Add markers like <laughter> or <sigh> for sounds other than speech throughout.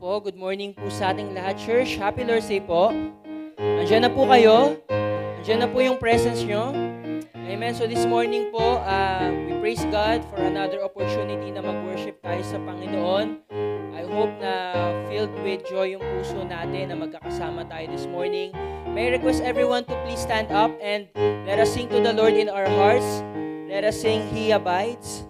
po. Good morning po sa ating lahat. Church, happy Lord's Day po. Andiyan na po kayo. Andiyan na po yung presence nyo. Amen. So this morning po, uh, we praise God for another opportunity na mag-worship tayo sa Panginoon. I hope na filled with joy yung puso natin na magkakasama tayo this morning. May request everyone to please stand up and let us sing to the Lord in our hearts. Let us sing, He abides.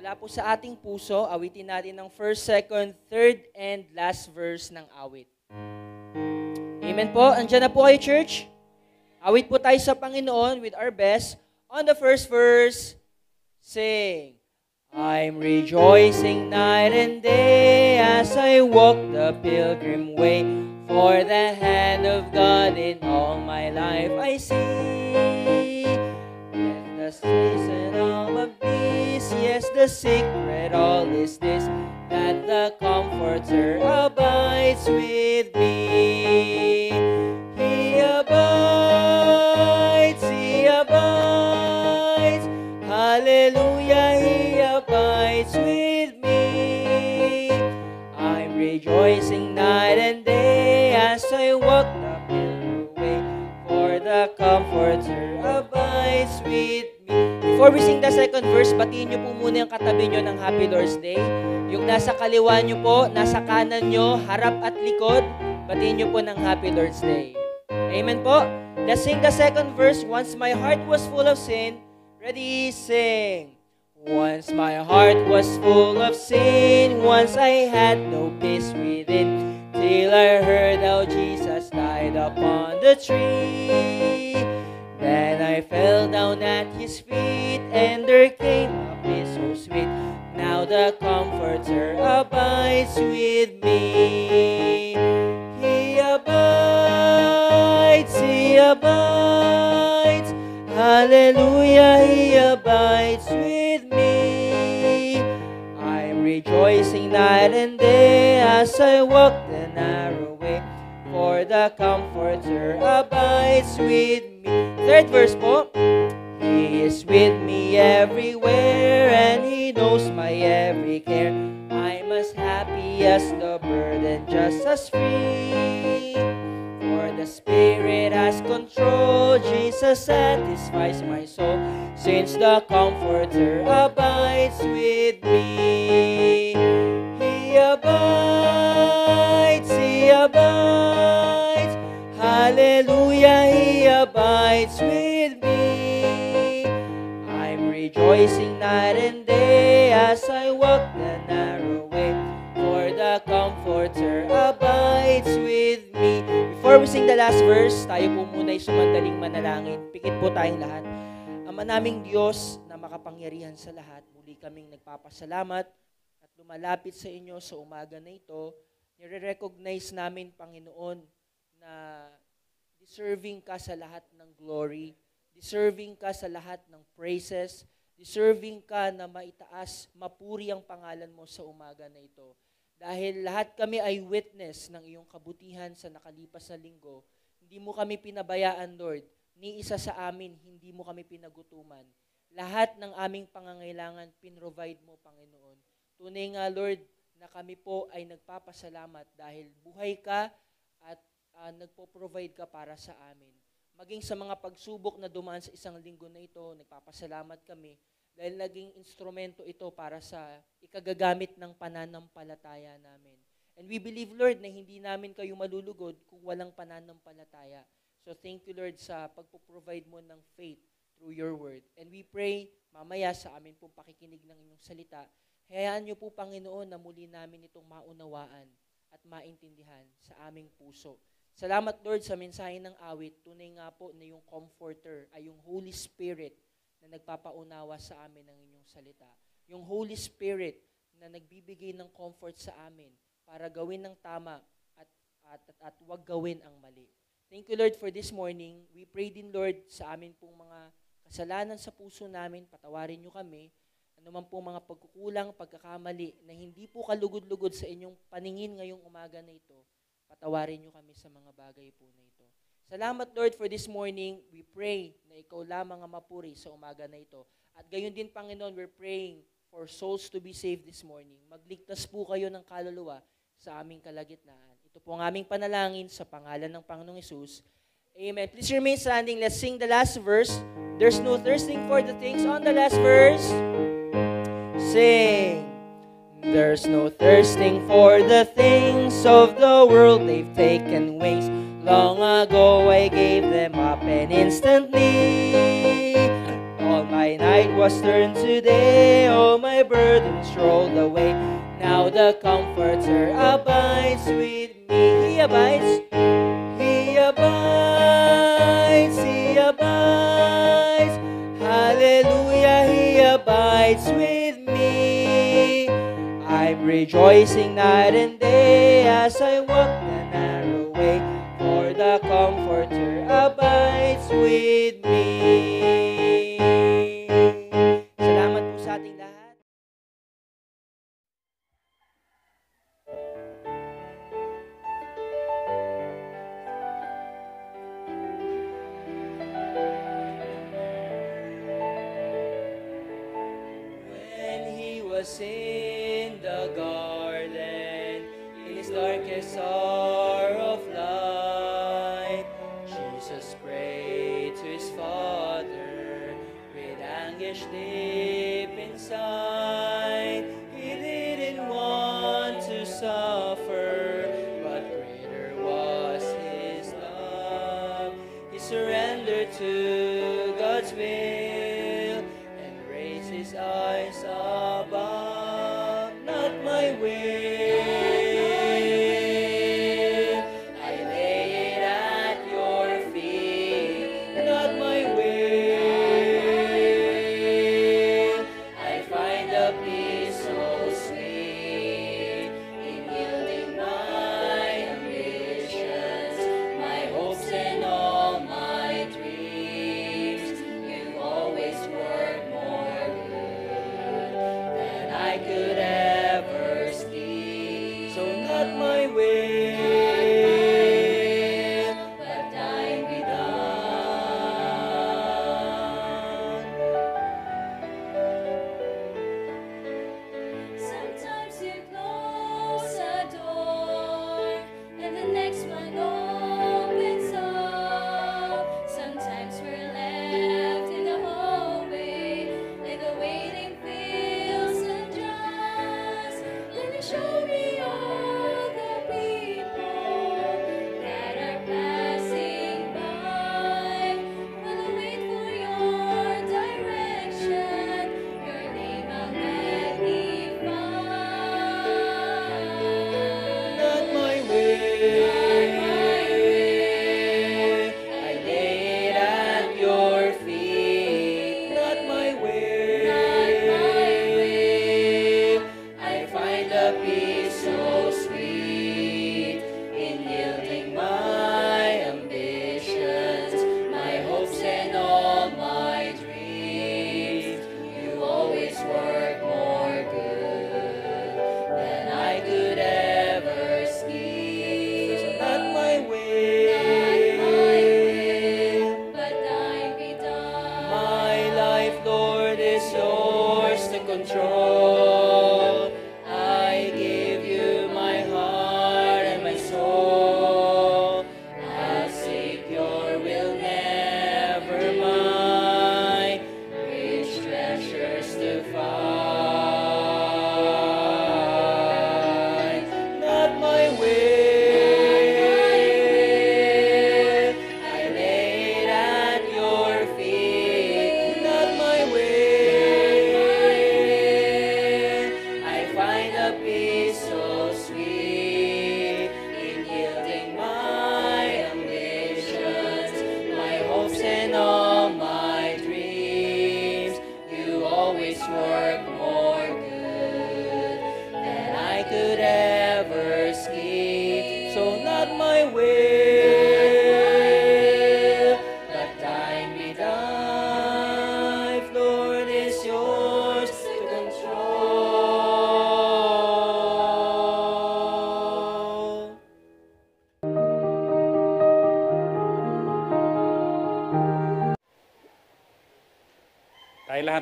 Mula po sa ating puso, awitin natin ang first, second, third, and last verse ng awit. Amen po. Andiyan na po kayo, church. Awit po tayo sa Panginoon with our best. On the first verse, sing. I'm rejoicing night and day as I walk the pilgrim way. For the hand of God in all my life I see. Let the season of a yes, the secret, all is this, that the Comforter abides with me. He abides. Before we sing the second verse, batiin nyo po muna yung katabi nyo ng Happy Lord's Day. Yung nasa kaliwa nyo po, nasa kanan nyo, harap at likod, batiin nyo po ng Happy Lord's Day. Amen po? Let's sing the second verse, Once my heart was full of sin. Ready, sing. Once my heart was full of sin, once I had no peace within, till I heard how Jesus died upon the tree. Then I fell down at his feet, and there came a peace so sweet. Now the Comforter abides with me. He abides, he abides. Hallelujah, he abides with me. I'm rejoicing night and day as I walk the narrow way, for the Comforter abides with me. Third verse po, He is with me everywhere and He knows my every care. I'm as happy as the bird and just as free. For the Spirit has control, Jesus satisfies my soul, since the Comforter abides with me. He abides, He abides. abides with me. I'm rejoicing night and day as I walk the narrow way, for the Comforter abides with me. Before we sing the last verse, tayo po muna ay sumandaling manalangin. Pikit po tayong lahat. Ama naming Diyos na makapangyarihan sa lahat, muli kaming nagpapasalamat at lumalapit sa inyo sa umaga na ito. Nire-recognize namin, Panginoon, na deserving ka sa lahat ng glory, deserving ka sa lahat ng praises, deserving ka na maitaas, mapuri ang pangalan mo sa umaga na ito. Dahil lahat kami ay witness ng iyong kabutihan sa nakalipas na linggo, hindi mo kami pinabayaan, Lord. Ni isa sa amin, hindi mo kami pinagutuman. Lahat ng aming pangangailangan, pinrovide mo, Panginoon. Tunay nga, Lord, na kami po ay nagpapasalamat dahil buhay ka at uh, nagpo-provide ka para sa amin. Maging sa mga pagsubok na dumaan sa isang linggo na ito, nagpapasalamat kami dahil naging instrumento ito para sa ikagagamit ng pananampalataya namin. And we believe, Lord, na hindi namin kayo malulugod kung walang pananampalataya. So thank you, Lord, sa pagpo-provide mo ng faith through your word. And we pray, mamaya sa amin pong pakikinig ng inyong salita, hayaan niyo po, Panginoon, na muli namin itong maunawaan at maintindihan sa aming puso Salamat Lord sa mensahe ng awit. Tunay nga po na yung comforter ay yung Holy Spirit na nagpapaunawa sa amin ng inyong salita. Yung Holy Spirit na nagbibigay ng comfort sa amin para gawin ng tama at, at, at, at wag gawin ang mali. Thank you Lord for this morning. We pray din Lord sa amin pong mga kasalanan sa puso namin. Patawarin niyo kami. Ano man pong mga pagkukulang, pagkakamali na hindi po kalugod-lugod sa inyong paningin ngayong umaga na ito Patawarin niyo kami sa mga bagay po na ito. Salamat Lord for this morning. We pray na ikaw lamang ang mapuri sa umaga na ito. At gayon din Panginoon, we're praying for souls to be saved this morning. Magligtas po kayo ng kaluluwa sa aming kalagitnaan. Ito po ang aming panalangin sa pangalan ng Panginoong Isus. Amen. Please remain standing. Let's sing the last verse. There's no thirsting for the things on the last verse. Sing. There's no thirsting for the things of the world, they've taken wings. Long ago I gave them up and instantly All my night was turned to day, all my burdens rolled away Now the Comforter abides with me, he abides rejoicing night and day as I walk the narrow way, for the Comforter abides with me.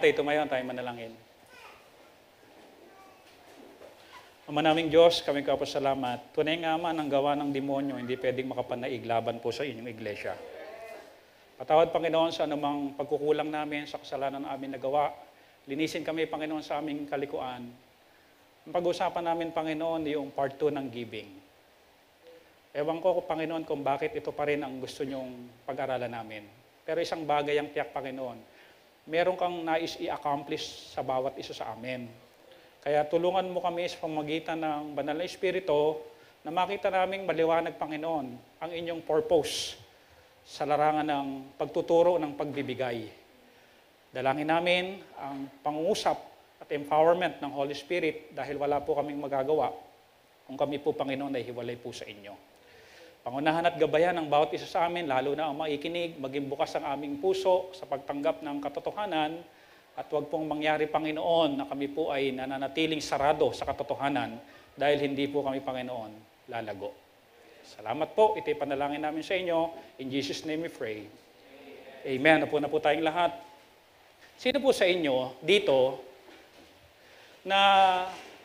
tayo tumayo, tayo manalangin. Ama naming Diyos, kami ka po salamat. Tunay nga ama, ang gawa ng demonyo, hindi pwedeng makapanaig laban po sa inyong iglesia. Patawad, Panginoon, sa anumang pagkukulang namin, sa kasalanan na aming nagawa. Linisin kami, Panginoon, sa aming kalikuan. Ang pag-usapan namin, Panginoon, yung part 2 ng giving. Ewan ko, Panginoon, kung bakit ito pa rin ang gusto niyong pag-aralan namin. Pero isang bagay ang tiyak, Panginoon, meron kang nais i-accomplish sa bawat isa sa amin. Kaya tulungan mo kami sa pamagitan ng banal na Espiritu na makita namin maliwanag, Panginoon, ang inyong purpose sa larangan ng pagtuturo ng pagbibigay. Dalangin namin ang pangusap at empowerment ng Holy Spirit dahil wala po kaming magagawa kung kami po, Panginoon, ay hiwalay po sa inyo. Pangunahan at gabayan ang bawat isa sa amin, lalo na ang maikinig, maging bukas ang aming puso sa pagtanggap ng katotohanan at huwag pong mangyari, Panginoon, na kami po ay nananatiling sarado sa katotohanan dahil hindi po kami, Panginoon, lalago. Salamat po. Ito'y panalangin namin sa inyo. In Jesus' name we pray. Amen. Apo na po tayong lahat. Sino po sa inyo dito na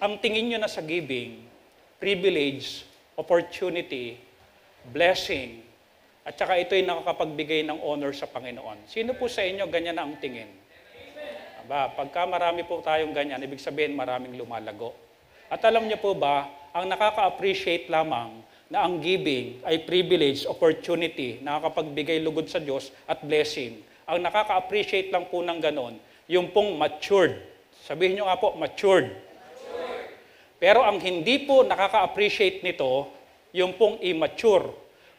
ang tingin nyo na sa giving, privilege, opportunity, blessing, at saka ito'y nakakapagbigay ng honor sa Panginoon. Sino po sa inyo ganyan na ang tingin? Aba, pagka marami po tayong ganyan, ibig sabihin maraming lumalago. At alam niyo po ba, ang nakaka-appreciate lamang na ang giving ay privilege, opportunity, nakakapagbigay lugod sa Diyos at blessing. Ang nakaka-appreciate lang po ng ganon, yung pong matured. Sabihin niyo nga po, matured. matured. Pero ang hindi po nakaka-appreciate nito, yung pong immature.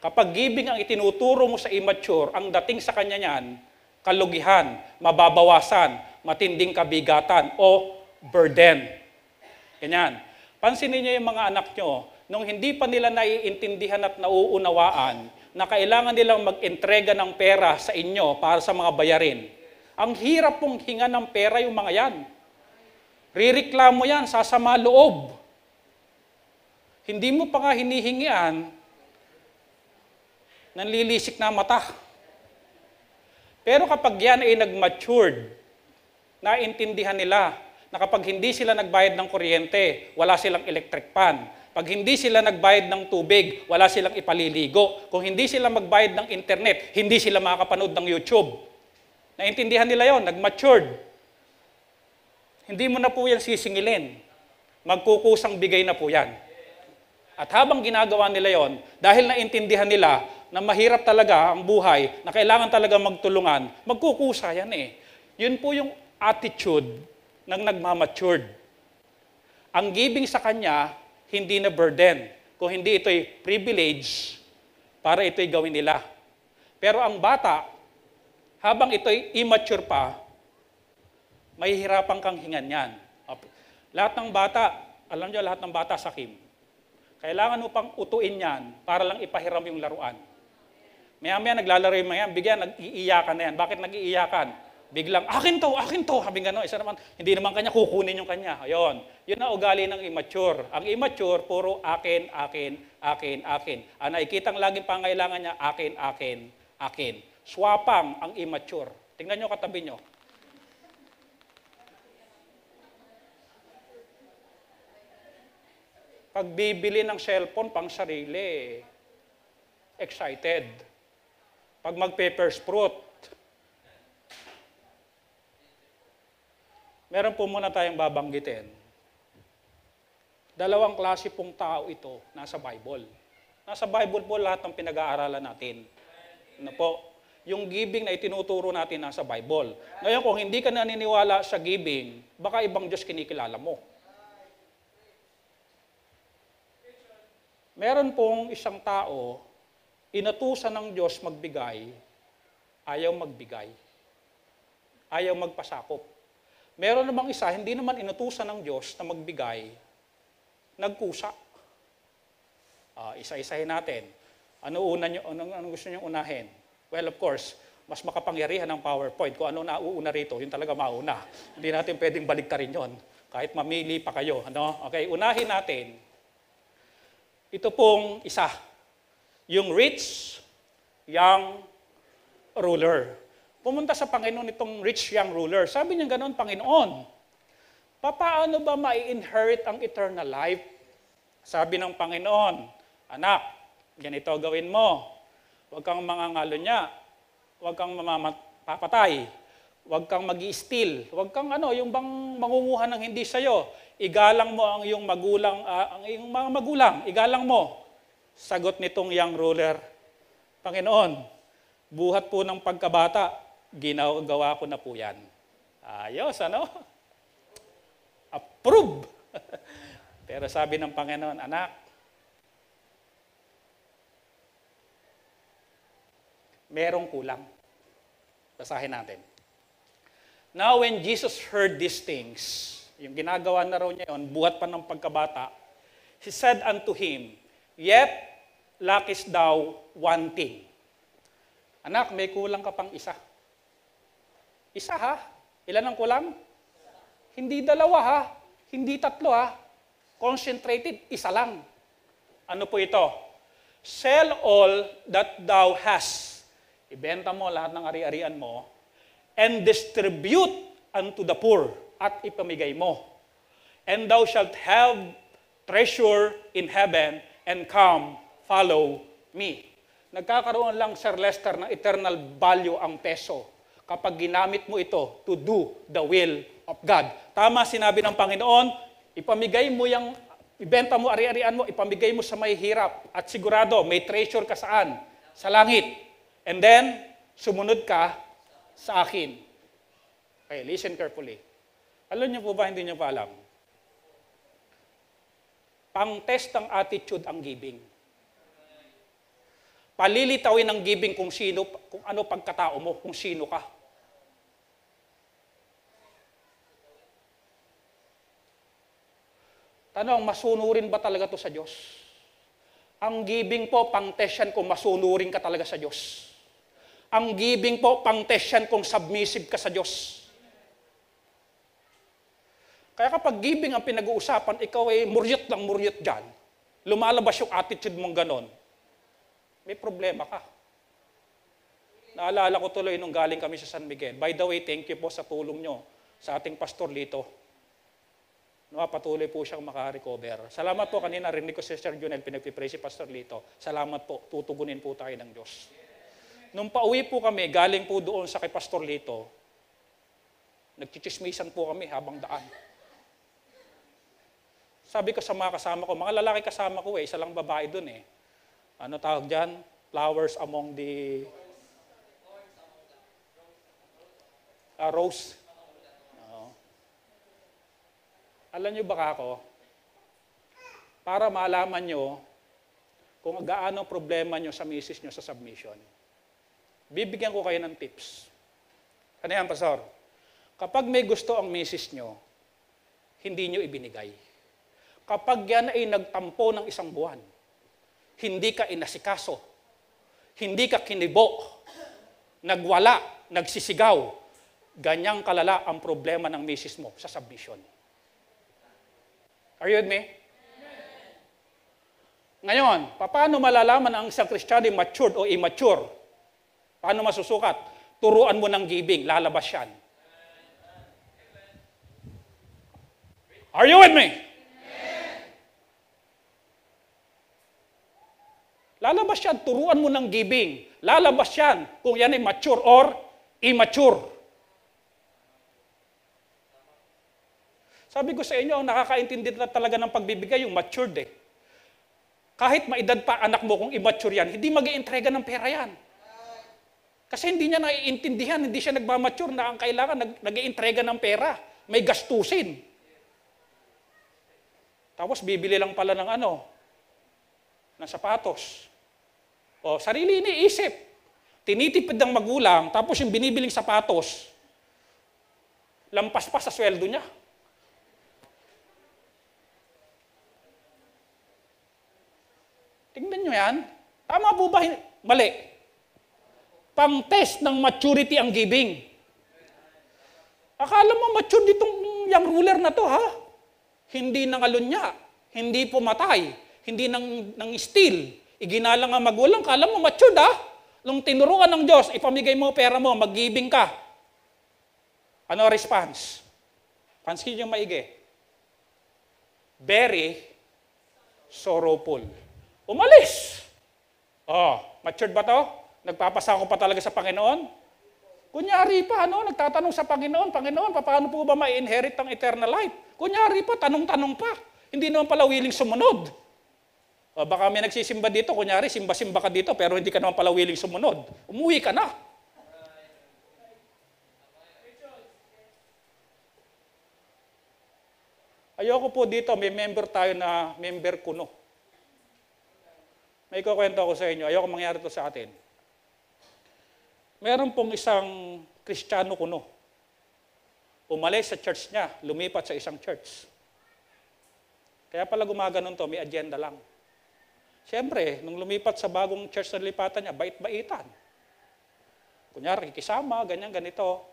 Kapag giving ang itinuturo mo sa immature, ang dating sa kanya niyan, kalugihan, mababawasan, matinding kabigatan, o burden. Ganyan. Pansinin niyo yung mga anak nyo, nung hindi pa nila naiintindihan at nauunawaan na kailangan nilang mag-entrega ng pera sa inyo para sa mga bayarin, ang hirap pong hinga ng pera yung mga yan. Ririklamo yan, sasama loob. Hindi mo pa nga hinihingian, nanlilisik na mata. Pero kapag yan ay nag-matured, naintindihan nila na kapag hindi sila nagbayad ng kuryente, wala silang electric pan. Pag hindi sila nagbayad ng tubig, wala silang ipaliligo. Kung hindi sila magbayad ng internet, hindi sila makakapanood ng YouTube. Naintindihan nila yon, nag-matured. Hindi mo na po yan sisingilin. Magkukusang bigay na po yan. At habang ginagawa nila yon, dahil naintindihan nila na mahirap talaga ang buhay, na kailangan talaga magtulungan, magkukusa yan eh. Yun po yung attitude ng nagmamatured. Ang giving sa kanya, hindi na burden. Kung hindi ito'y privilege, para ito'y gawin nila. Pero ang bata, habang ito'y immature pa, mahihirapan kang hingan yan. Lahat ng bata, alam niyo lahat ng bata sa Kim, kailangan mo pang utuin yan para lang ipahiram yung laruan. Maya-maya naglalaro yung mga yan, bigyan, nag-iiyakan na yan. Bakit nag-iiyakan? Biglang, akin to, akin to. Sabi nga no, isa naman, hindi naman kanya, kukunin yung kanya. Ayun, yun na ugali ng immature. Ang immature, puro akin, akin, akin, akin. Ah, ang nakikitang laging pangailangan niya, akin, akin, akin. Swapang ang immature. Tingnan nyo katabi nyo. Pagbibili ng cellphone pang sarili, excited. Pag mag paper sprout. meron po muna tayong babanggitin. Dalawang klase pong tao ito nasa Bible. Nasa Bible po lahat ng pinag-aaralan natin. Ano po? yung giving na itinuturo natin nasa Bible. Ngayon, kung hindi ka naniniwala sa giving, baka ibang Diyos kinikilala mo. meron pong isang tao, inatusan ng Diyos magbigay, ayaw magbigay. Ayaw magpasakop. Meron namang isa, hindi naman inutusan ng Diyos na magbigay, nagkusa. Uh, isa-isahin natin. Ano una nyo, ano, ano gusto niyo unahin? Well, of course, mas makapangyarihan ang PowerPoint. Kung ano na uuna rito, yun talaga mauna. hindi natin pwedeng baliktarin yon. Kahit mamili pa kayo. Ano? Okay, unahin natin ito pong isa, yung rich young ruler. Pumunta sa Panginoon itong rich young ruler. Sabi niya ganoon, Panginoon, papaano ba mai-inherit ang eternal life? Sabi ng Panginoon, anak, ganito gawin mo. Huwag kang mangangalo niya. Huwag kang mamapatay. Huwag kang mag steal Huwag kang ano, yung bang mangunguha ng hindi sa'yo. Igalang mo ang iyong magulang, uh, ang iyong mga magulang, igalang mo. Sagot nitong young ruler, Panginoon, buhat po ng pagkabata, ginagawa ko na po yan. Ayos, ano? Approve! <laughs> Pero sabi ng Panginoon, anak, merong kulang. Basahin natin. Now when Jesus heard these things, yung ginagawa na raw niya yon, buhat pa ng pagkabata, he said unto him, Yet, lakis thou one thing. Anak, may kulang ka pang isa. Isa ha? Ilan ang kulang? Hindi dalawa ha? Hindi tatlo ha? Concentrated, isa lang. Ano po ito? Sell all that thou hast. Ibenta mo lahat ng ari-arian mo and distribute unto the poor at ipamigay mo. And thou shalt have treasure in heaven, and come, follow me. Nagkakaroon lang, Sir Lester, ng eternal value ang peso kapag ginamit mo ito to do the will of God. Tama sinabi ng Panginoon, ipamigay mo yung, ibenta mo, ari-arian mo, ipamigay mo sa may hirap at sigurado may treasure ka saan? Sa langit. And then, sumunod ka sa akin. Okay, listen carefully. Alam niyo po ba, hindi niyo pa alam? Pang-test ang attitude ang giving. Palilitawin ang giving kung sino, kung ano pagkatao mo, kung sino ka. Tanong, masunurin ba talaga to sa Diyos? Ang giving po, pang-test yan kung masunurin ka talaga sa Diyos. Ang giving po, pang-test yan kung submissive ka sa Diyos. Kaya kapag giving ang pinag-uusapan, ikaw ay muryot ng muryot dyan. Lumalabas yung attitude mong ganon. May problema ka. Naalala ko tuloy nung galing kami sa San Miguel. By the way, thank you po sa tulong nyo sa ating pastor Lito. No, patuloy po siyang makarecover. Salamat po kanina, rinig ko si Sir Junel, pinagpipray si Pastor Lito. Salamat po, tutugunin po tayo ng Diyos. Nung pauwi po kami, galing po doon sa kay Pastor Lito, nagchichismisan po kami habang daan. Sabi ko sa mga kasama ko, mga lalaki kasama ko eh, isa lang babae dun eh. Ano tawag dyan? Flowers among the... Uh, rose. No. Alam nyo ba ako, para malaman nyo kung gaano problema nyo sa misis nyo sa submission, bibigyan ko kayo ng tips. Ano yan, Pastor? Kapag may gusto ang misis nyo, hindi nyo ibinigay kapag yan ay nagtampo ng isang buwan, hindi ka inasikaso, hindi ka kinibo, nagwala, nagsisigaw, ganyang kalala ang problema ng misis mo sa submission. Are you with me? Ngayon, paano malalaman ang isang Kristiyano matured o immature? Paano masusukat? Turuan mo ng giving, lalabas yan. Are you with me? Lalabas yan, turuan mo ng giving. Lalabas yan kung yan ay mature or immature. Sabi ko sa inyo, ang nakakaintindi na talaga ng pagbibigay, yung matured eh. Kahit maedad pa anak mo kung immature yan, hindi mag entrega ng pera yan. Kasi hindi niya naiintindihan, hindi siya nagmamature na ang kailangan nag entrega ng pera. May gastusin. Tapos bibili lang pala ng ano, ng sapatos. O, sarili iniisip. Tinitipid ng magulang, tapos yung binibiling sapatos, lampas pa sa sweldo niya. Tingnan nyo yan. Tama po ba? Mali. Pang-test ng maturity ang giving. Akala mo mature ditong yung ruler na to, ha? Hindi nangalunya, hindi pumatay, hindi nang, nang steal, Iginala nga magulang ka, alam mo, matured ah. Nung tinuruan ng Diyos, ipamigay mo pera mo, mag-giving ka. Ano response? Pansin niyo maigi. Very sorrowful. Umalis. Oh, matured ba to? Nagpapasako pa talaga sa Panginoon? Kunyari pa, ano, nagtatanong sa Panginoon, Panginoon, paano po ba ma-inherit ang eternal life? Kunyari pa, tanong-tanong pa. Hindi naman pala willing sumunod. O baka may nagsisimba dito, kunyari simba-simba ka dito pero hindi ka naman pala willing sumunod. Umuwi ka na. Ayoko po dito, may member tayo na member kuno. May kukwento ako sa inyo, ayoko mangyari to sa atin. Meron pong isang Kristiyano kuno. Umalis sa church niya, lumipat sa isang church. Kaya pala gumaganon to, may agenda lang. Siyempre, nung lumipat sa bagong church na lipatan niya, bait-baitan. Kunyari, kisama, ganyan, ganito.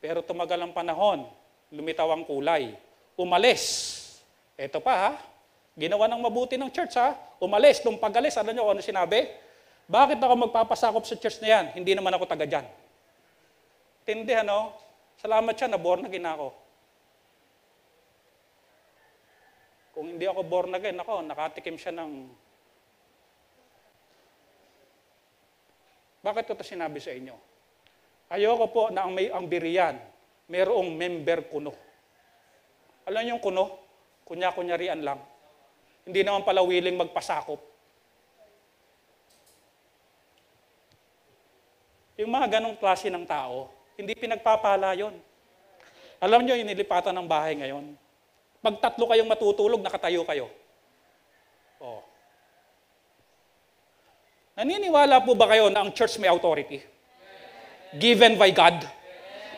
Pero tumagal ang panahon, lumitaw ang kulay, umalis. Ito pa ha, ginawa ng mabuti ng church ha, umalis. Nung pagalis, alam niyo ano sinabi? Bakit ako magpapasakop sa church na yan? Hindi naman ako taga dyan. Tindi ano? Salamat siya, na-born again ako. Kung hindi ako born again, ako, nakatikim siya ng Bakit ko ito sinabi sa inyo? Ayoko po na ang, may, ang biriyan, merong member kuno. Alam niyo yung kuno? Kunya-kunyarian lang. Hindi naman pala willing magpasakop. Yung mga ganong klase ng tao, hindi pinagpapala yon. Alam niyo, inilipatan ng bahay ngayon. Pag tatlo kayong matutulog, nakatayo kayo. Oh. Naniniwala po ba kayo na ang church may authority? Given by God.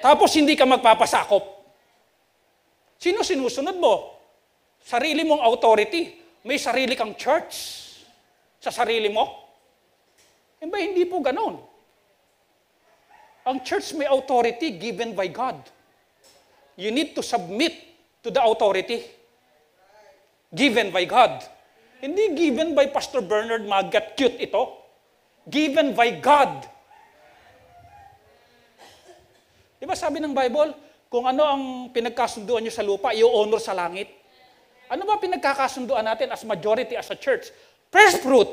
Tapos hindi ka magpapasakop. Sino sinusunod mo? Sarili mong authority. May sarili kang church sa sarili mo. Eh hindi po ganoon. Ang church may authority given by God. You need to submit to the authority given by God. Hindi given by Pastor Bernard Magat cute ito given by God. Di ba sabi ng Bible, kung ano ang pinagkasunduan nyo sa lupa, i-honor sa langit. Ano ba pinagkakasunduan natin as majority, as a church? First fruit.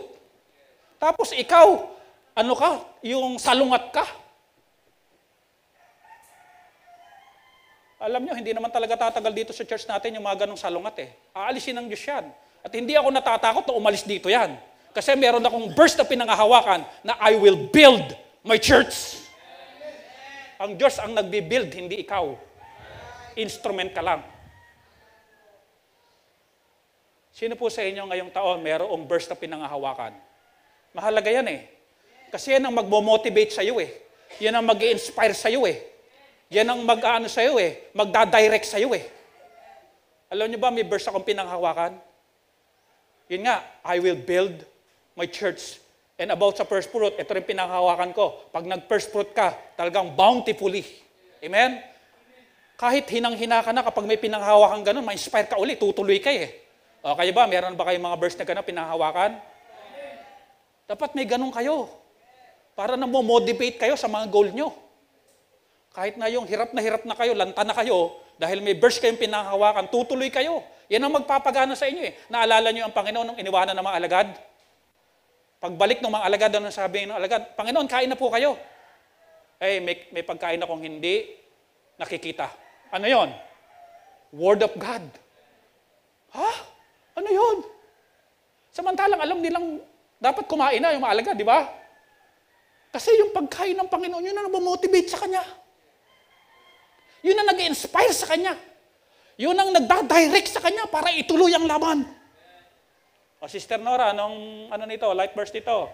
Tapos ikaw, ano ka? Yung salungat ka. Alam nyo, hindi naman talaga tatagal dito sa church natin yung mga ganong salungat eh. Aalisin ng Diyos yan. At hindi ako natatakot na umalis dito yan. Kasi meron akong verse na pinangahawakan na I will build my church. Ang Diyos ang nagbibuild, hindi ikaw. Instrument ka lang. Sino po sa inyo ngayong taon merong verse na pinangahawakan? Mahalaga yan eh. Kasi yan ang magmo-motivate sa iyo eh. Yan ang mag inspire sa iyo eh. Yan ang mag-ano sa iyo eh. Magda-direct sa iyo eh. Alam niyo ba may verse akong pinanghawakan? Yun nga, I will build my church. And about sa first fruit, ito rin pinakahawakan ko. Pag nag-first fruit ka, talagang bountifully. Amen? Kahit hinang-hina ka na, kapag may pinakahawakan ganun, ma-inspire ka ulit, tutuloy ka eh. O, kayo ba, meron ba kayong mga verse na ganun, pinanghawakan? Dapat may ganun kayo. Para na mo motivate kayo sa mga goal nyo. Kahit na yung hirap na hirap na kayo, lanta na kayo, dahil may verse kayong pinakahawakan, tutuloy kayo. Yan ang magpapagana sa inyo eh. Naalala nyo ang Panginoon nung iniwanan ng mga alagad? Pagbalik ng mga alagad, ano sabi ng alagad? Panginoon, kain na po kayo. Eh, may, may pagkain akong hindi nakikita. Ano yon? Word of God. Ha? Ano yon? Samantalang alam nilang dapat kumain na yung mga alagad, di ba? Kasi yung pagkain ng Panginoon, yun na nagmamotivate sa kanya. Yun ang nag-inspire sa kanya. Yun ang nagda-direct sa kanya para ituloy ang laban. O Sister Nora, anong ano nito, light verse nito?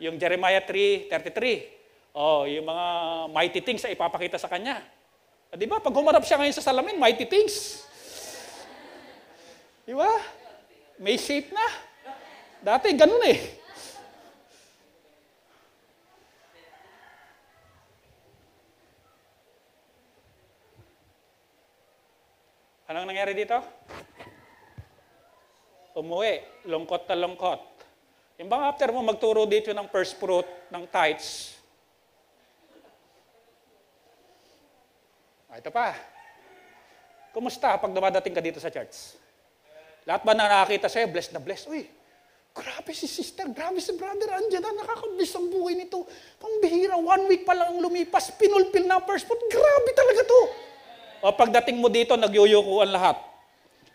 Yung Jeremiah 3:33. Oh, yung mga mighty things ay ipapakita sa kanya. di ba? Pag humarap siya ngayon sa salamin, mighty things. Di ba? May shape na. Dati ganun eh. Anong nangyari dito? umuwi, lungkot na lungkot. Yung bang after mo magturo dito ng first fruit ng tithes, ah, ito pa. Kumusta pag dumadating ka dito sa church? Lahat ba na nakakita sa'yo, blessed na blessed? Uy, grabe si sister, grabe si brother, andyan na, nakakablis ang buhay nito. Pambihira, one week pa lang lumipas, pinulpil na first fruit, grabe talaga to. O pagdating mo dito, nagyuyukuan lahat.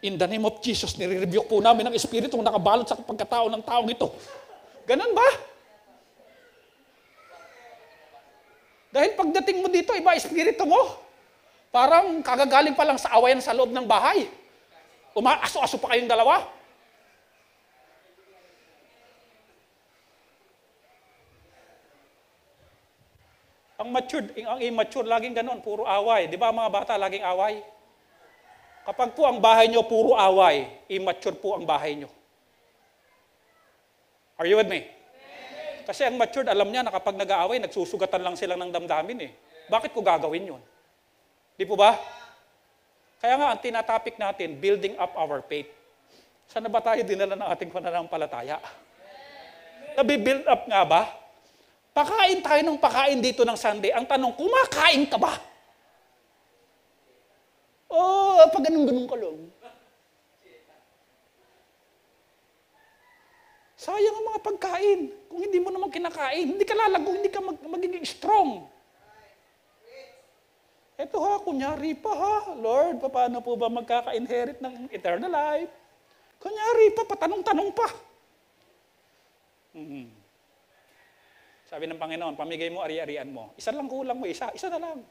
In the name of Jesus, nire-rebuke po namin ang espiritu na nakabalot sa pagkatao ng taong ito. Ganun ba? Dahil pagdating mo dito, iba espiritu mo. Parang kagagaling pa lang sa awayan sa loob ng bahay. Umaaso-aso pa kayong dalawa. Ang matured, ang immature, laging ganun, puro away. Di ba mga bata, laging away? Kapag po ang bahay nyo puro away, immature po ang bahay nyo. Are you with me? Kasi ang matured, alam niya na kapag nag-aaway, nagsusugatan lang silang ng damdamin eh. Bakit ko gagawin yun? Di po ba? Kaya nga, ang tinatopic natin, building up our faith. Sana ba tayo dinala ng ating pananampalataya? Nabibuild up nga ba? Pakain tayo ng pakain dito ng Sunday. Ang tanong, kumakain ka ba? Oh, pag ganun-ganun ka Sayang ang mga pagkain. Kung hindi mo naman kinakain, hindi ka lalago, hindi ka mag, magiging strong. Ito ha, kunyari pa ha, Lord, paano po ba magkaka-inherit ng eternal life? Kunyari pa, patanong-tanong pa. Mm-hmm. Sabi ng Panginoon, pamigay mo, ari-arian mo. Isa lang kulang mo, isa, isa na lang.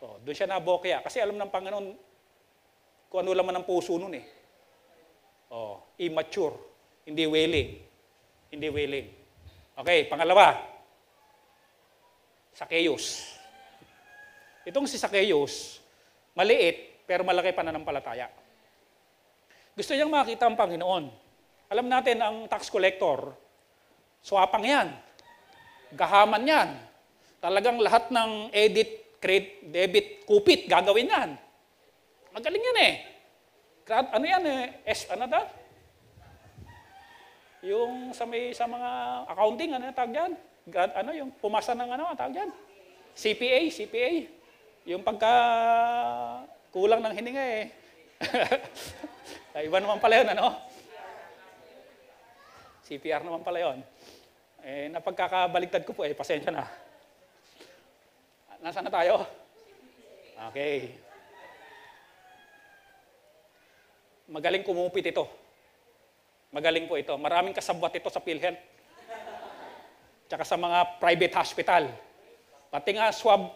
Oh, doon siya nabokya. Kasi alam ng Panginoon kung ano laman ng puso nun eh. Oh, immature. Hindi willing. Hindi willing. Okay, pangalawa. Sakeus. Itong si Sakeus, maliit pero malaki pananampalataya. Gusto niyang makita ang Panginoon. Alam natin ang tax collector, swapang yan. Gahaman yan. Talagang lahat ng edit credit, debit, kupit, gagawin yan. Magaling yan eh. Grad, ano yan eh? S, ano da? Yung sa, may, sa mga accounting, ano yung tawag dyan? Grad, ano yung pumasa ng ano, tawag dyan? CPA, CPA. Yung pagka kulang ng hininga eh. <laughs> Ah, iba naman pala yun, ano? CPR naman pala yun. Eh, napagkakabaligtad ko po, eh, pasensya na nasa na tayo? Okay. Magaling kumupit ito. Magaling po ito. Maraming kasabwat ito sa PhilHealth. Tsaka sa mga private hospital. Pati nga swab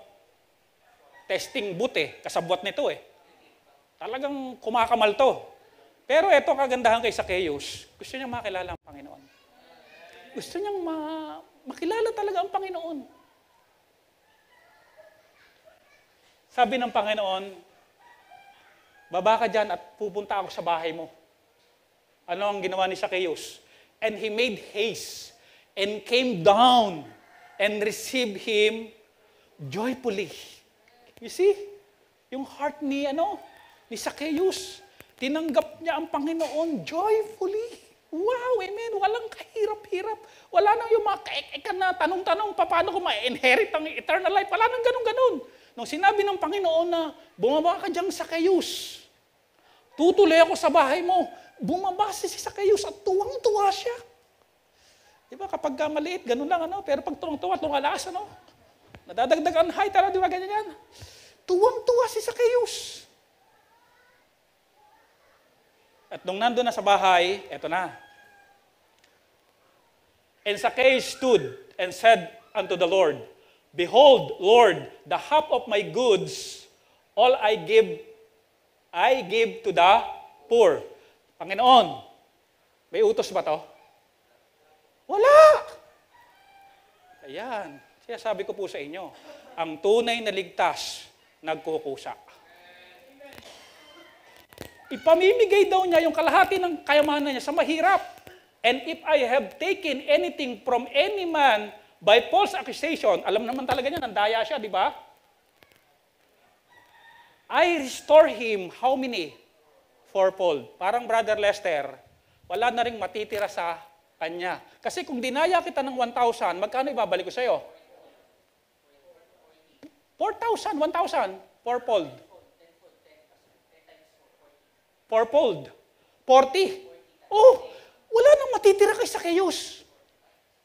testing boot eh. Kasabwat nito eh. Talagang kumakamal to. Pero ito kagandahan kay Zacchaeus. Gusto niyang makilala ang Panginoon. Gusto niyang ma makilala talaga ang Panginoon. Sabi ng Panginoon, baba ka dyan at pupunta ako sa bahay mo. Ano ang ginawa ni Zacchaeus? And he made haste and came down and received him joyfully. You see? Yung heart ni, ano, ni Zacchaeus. Tinanggap niya ang Panginoon joyfully. Wow, amen. Walang kahirap-hirap. Wala nang yung mga kaek na tanong-tanong, paano ko ma-inherit ang eternal life? Wala nang ganun-ganun. Nung sinabi ng Panginoon na bumaba ka dyan sa kayus, tutuloy ako sa bahay mo, bumaba si sa kayus at tuwang-tuwa siya. Di ba? Kapag maliit, ganun lang, ano? Pero pag tuwang-tuwa, lumalakas, ano? Nadadagdagan height, ano? Di ba? Ganyan yan. Tuwang-tuwa si Zacchaeus. At nung nandun na sa bahay, eto na. And Zacchaeus stood and said unto the Lord, Behold, Lord, the half of my goods, all I give, I give to the poor. Panginoon, may utos ba to? Wala! Ayan. Kaya sabi ko po sa inyo, ang tunay na ligtas, nagkukusa. Ipamimigay daw niya yung kalahati ng kayamanan niya sa mahirap. And if I have taken anything from any man By false accusation, alam naman talaga niya, nandaya siya, di ba? I restore him how many? Fourfold. Parang Brother Lester, wala na rin matitira sa kanya. Kasi kung dinaya kita ng 1,000, magkano ibabalik ko sa'yo? 4,000, 1,000, fourfold. Fourfold. 40. Oh, wala nang matitira kay Zacchaeus.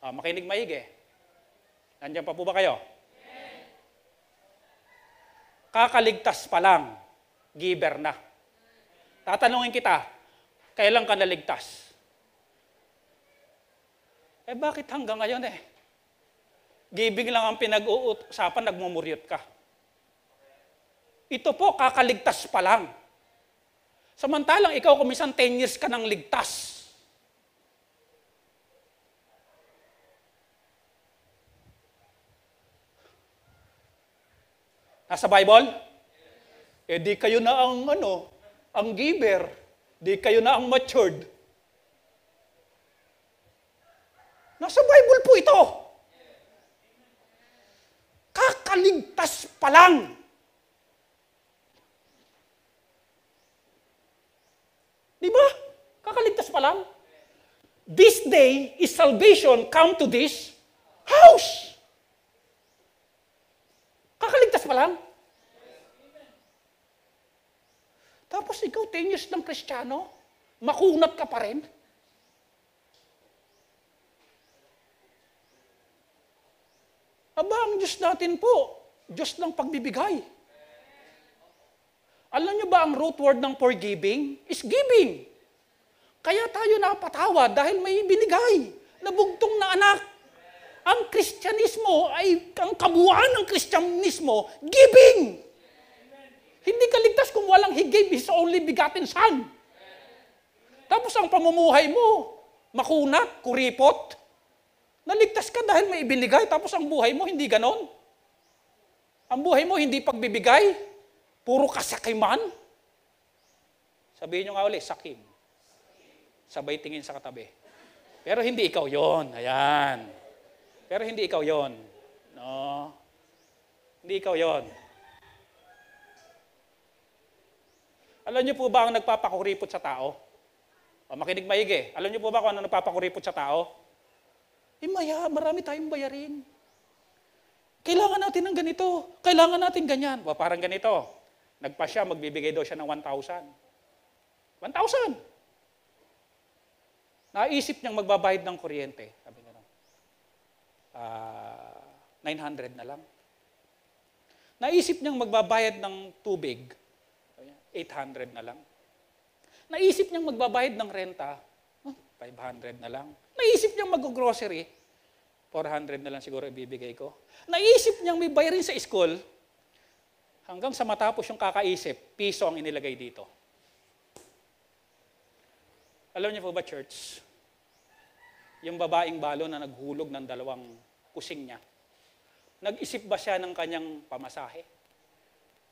Ah, makinig maigi. Nandiyan pa po ba kayo? Kakaligtas pa lang, giver na. Tatanungin kita, kailan ka naligtas? Eh bakit hanggang ngayon eh? Giving lang ang pinag-uusapan, nagmumuryot ka. Ito po, kakaligtas pa lang. Samantalang ikaw kumisan 10 years ka ng ligtas. Nasa Bible? Eh di kayo na ang ano, ang giver. Di kayo na ang matured. Nasa Bible po ito. Kakaligtas pa lang. Di ba? Kakaligtas pa lang. This day is salvation come to this house mo Tapos ikaw, 10 years ng kristyano, makunat ka pa rin. Aba, ang Diyos natin po, Diyos ng pagbibigay. Alam niyo ba ang root word ng forgiving? Is giving. Kaya tayo napatawa dahil may binigay na bugtong na anak. Ang Kristyanismo ay, ang kabuuan ng Kristyanismo, giving. Hindi ka ligtas kung walang He gave His only begotten Son. Tapos ang pamumuhay mo, makunat, kuripot. Naligtas ka dahil may ibinigay, tapos ang buhay mo hindi ganon. Ang buhay mo hindi pagbibigay, puro kasakiman. Sabihin nyo nga ulit, sakim. Sabay tingin sa katabi. Pero hindi ikaw yon. Ayan. Pero hindi ikaw yon. No? Hindi ikaw yon. Alam niyo po ba ang nagpapakuripot sa tao? O, makinig maigi. Alam niyo po ba kung ano nagpapakuripot sa tao? Eh maya, marami tayong bayarin. Kailangan natin ng ganito. Kailangan natin ganyan. O, parang ganito. Nagpa siya, magbibigay daw siya ng 1,000. 1,000! Naisip niyang magbabayad ng kuryente. Sabi, uh, ah, 900 na lang. Naisip niyang magbabayad ng tubig, 800 na lang. Naisip niyang magbabayad ng renta, 500 na lang. Naisip niyang mag-grocery, 400 na lang siguro ibibigay ko. Naisip niyang may bayarin sa school, hanggang sa matapos yung kakaisip, piso ang inilagay dito. Alam niyo po ba, church? yung babaeng balo na naghulog ng dalawang kusing niya. Nag-isip ba siya ng kanyang pamasahe?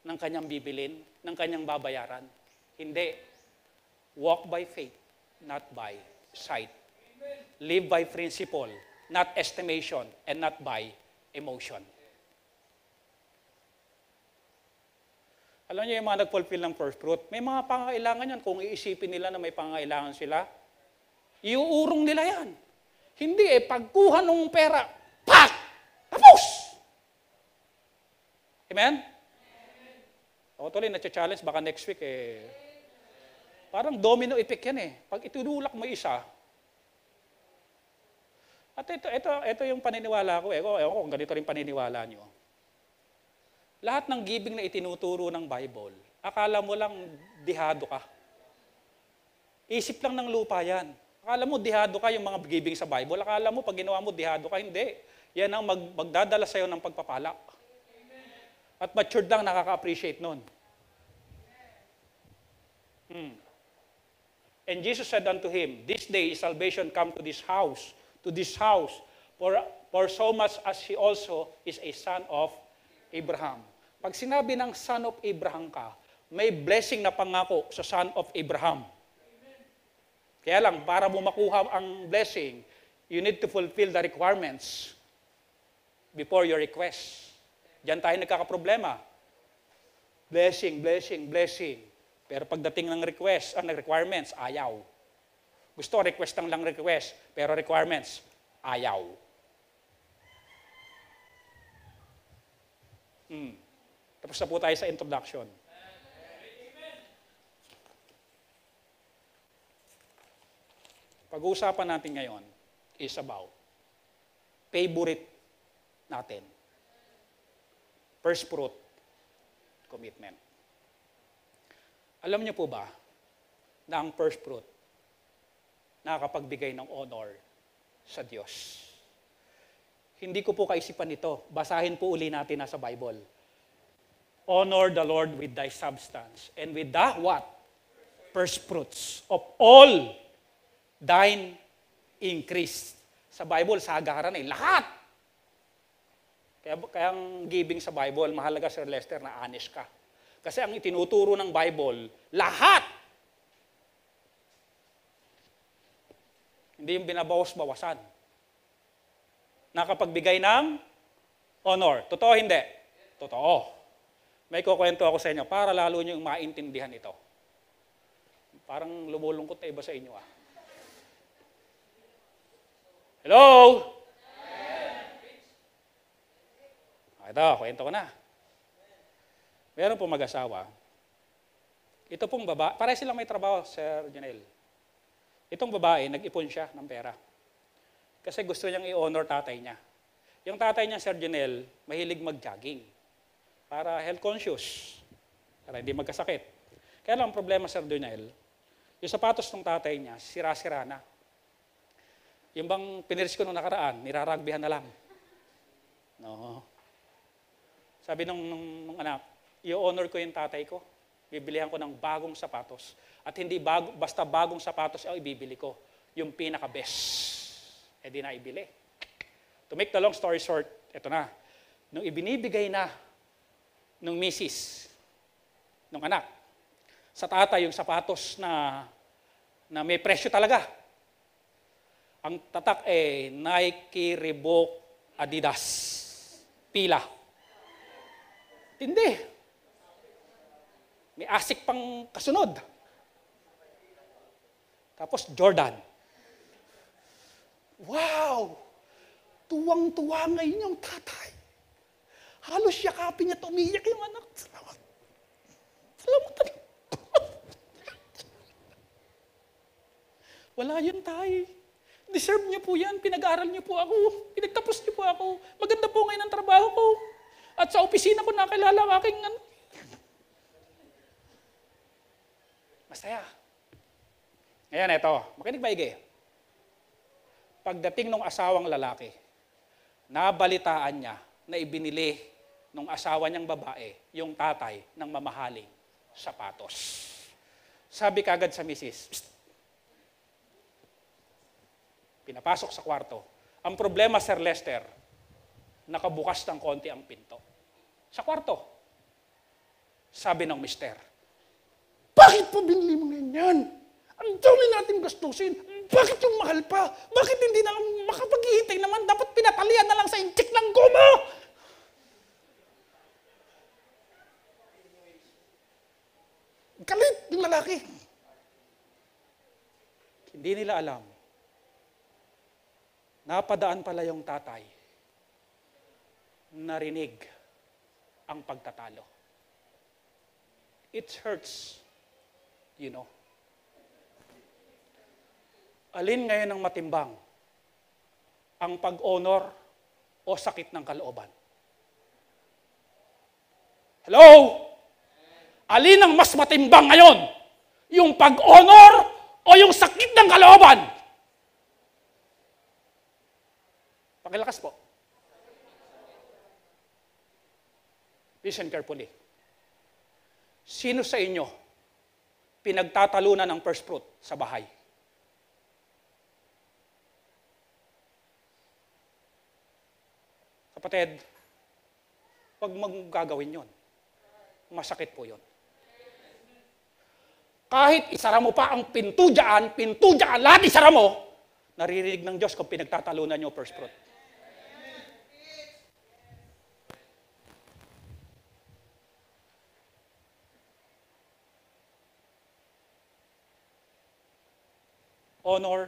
Ng kanyang bibilin? Ng kanyang babayaran? Hindi. Walk by faith, not by sight. Live by principle, not estimation, and not by emotion. Alam niyo yung mga nag-fulfill ng first fruit, may mga pangailangan yan. Kung iisipin nila na may pangailangan sila, iuurong nila yan. Hindi eh, pagkuha ng pera, pak! Tapos! Amen? O tuloy, na-challenge, baka next week eh. Parang domino effect yan eh. Pag itululak mo isa, at ito, ito, ito yung paniniwala ko. Eh, Eko, eko kung ganito rin paniniwala nyo. Lahat ng giving na itinuturo ng Bible, akala mo lang dihado ka. Isip lang ng lupa yan. Akala mo, dihado ka yung mga giving sa Bible. Akala mo, pag ginawa mo, dihado ka. Hindi. Yan ang mag, magdadala sa'yo ng pagpapala. At matured lang nakaka-appreciate nun. Hmm. And Jesus said unto him, This day is salvation come to this house, to this house, for, for so much as he also is a son of Abraham. Pag sinabi ng son of Abraham ka, may blessing na pangako sa son of Abraham. Kaya lang, para mo makuha ang blessing, you need to fulfill the requirements before your request. Diyan tayo nagkakaproblema. Blessing, blessing, blessing. Pero pagdating ng request, ang requirements, ayaw. Gusto request lang request, pero requirements, ayaw. Hmm. Tapos na po tayo sa introduction. pag-uusapan natin ngayon is about favorite natin. First fruit, commitment. Alam niyo po ba na ang first fruit nakakapagbigay ng honor sa Diyos? Hindi ko po kaisipan ito. Basahin po uli natin nasa Bible. Honor the Lord with thy substance and with the what? First fruits of all thine increase. Sa Bible, sa agaran ay lahat. Kaya, kaya ang giving sa Bible, mahalaga Sir Lester na honest ka. Kasi ang itinuturo ng Bible, lahat. Hindi yung binabawas-bawasan. Nakapagbigay ng honor. Totoo hindi? Totoo. May kukwento ako sa inyo para lalo nyo maintindihan ito. Parang lumulungkot na iba sa inyo ah. Hello? Ito, kwento ko na. Meron pong mag-asawa. Ito pong babae, pare silang may trabaho, Sir Janel. Itong babae, nag-ipon siya ng pera. Kasi gusto niyang i-honor tatay niya. Yung tatay niya, Sir Janel, mahilig mag-jogging. Para health conscious. Para hindi magkasakit. Kaya lang, problema, Sir Janel, yung sapatos ng tatay niya, sira-sira na. Yung bang piniris ko nung nakaraan, niraragbihan na lang. No. Sabi nung, nung, nung anak, i-honor ko yung tatay ko. Bibilihan ko ng bagong sapatos. At hindi bago, basta bagong sapatos ay ibibili ko. Yung pinaka-best. E eh, di na ibili. To make the long story short, eto na. Nung ibinibigay na nung misis, nung anak, sa tatay yung sapatos na, na may presyo talaga. Ang tatak eh, Nike, Reebok, Adidas. Pila. Tindi. May asik pang kasunod. Tapos Jordan. Wow! Tuwang-tuwa ngayon yung tatay. Halos yakapin niya, tumiyak yung anak. Salamat. Salamat <laughs> Wala yun tayo. Deserve niyo po yan. Pinag-aral niyo po ako. Pinagtapos niyo po ako. Maganda po ngayon ang trabaho ko. At sa opisina ko nakilala ang aking ano. Masaya. Ngayon, ito. Makinig ba, Ige? Pagdating ng asawang lalaki, nabalitaan niya na ibinili ng asawa niyang babae, yung tatay ng mamahaling sapatos. Sabi kagad sa misis, Psst, Pinapasok sa kwarto. Ang problema, Sir Lester, nakabukas ng konti ang pinto. Sa kwarto. Sabi ng mister, Bakit po binili mo yan? Ang dami natin gastusin. Bakit yung mahal pa? Bakit hindi na lang makapaghihintay naman? Dapat pinatalian na lang sa inchik ng goma! Galit yung lalaki. Hindi nila alam Napadaan pala yung tatay. Narinig ang pagtatalo. It hurts, you know. Alin ngayon ang matimbang? Ang pag-honor o sakit ng kalooban? Hello? Alin ang mas matimbang ngayon? Yung pag-honor o yung sakit ng kalooban? Pakilakas po. Listen carefully. Sino sa inyo pinagtatalunan ng first fruit sa bahay? Kapatid, huwag mong gagawin yon. Masakit po yon. Kahit isara mo pa ang pinto dyan, pinto dyan, lahat isara mo, naririnig ng Diyos kung pinagtatalunan nyo first fruit. honor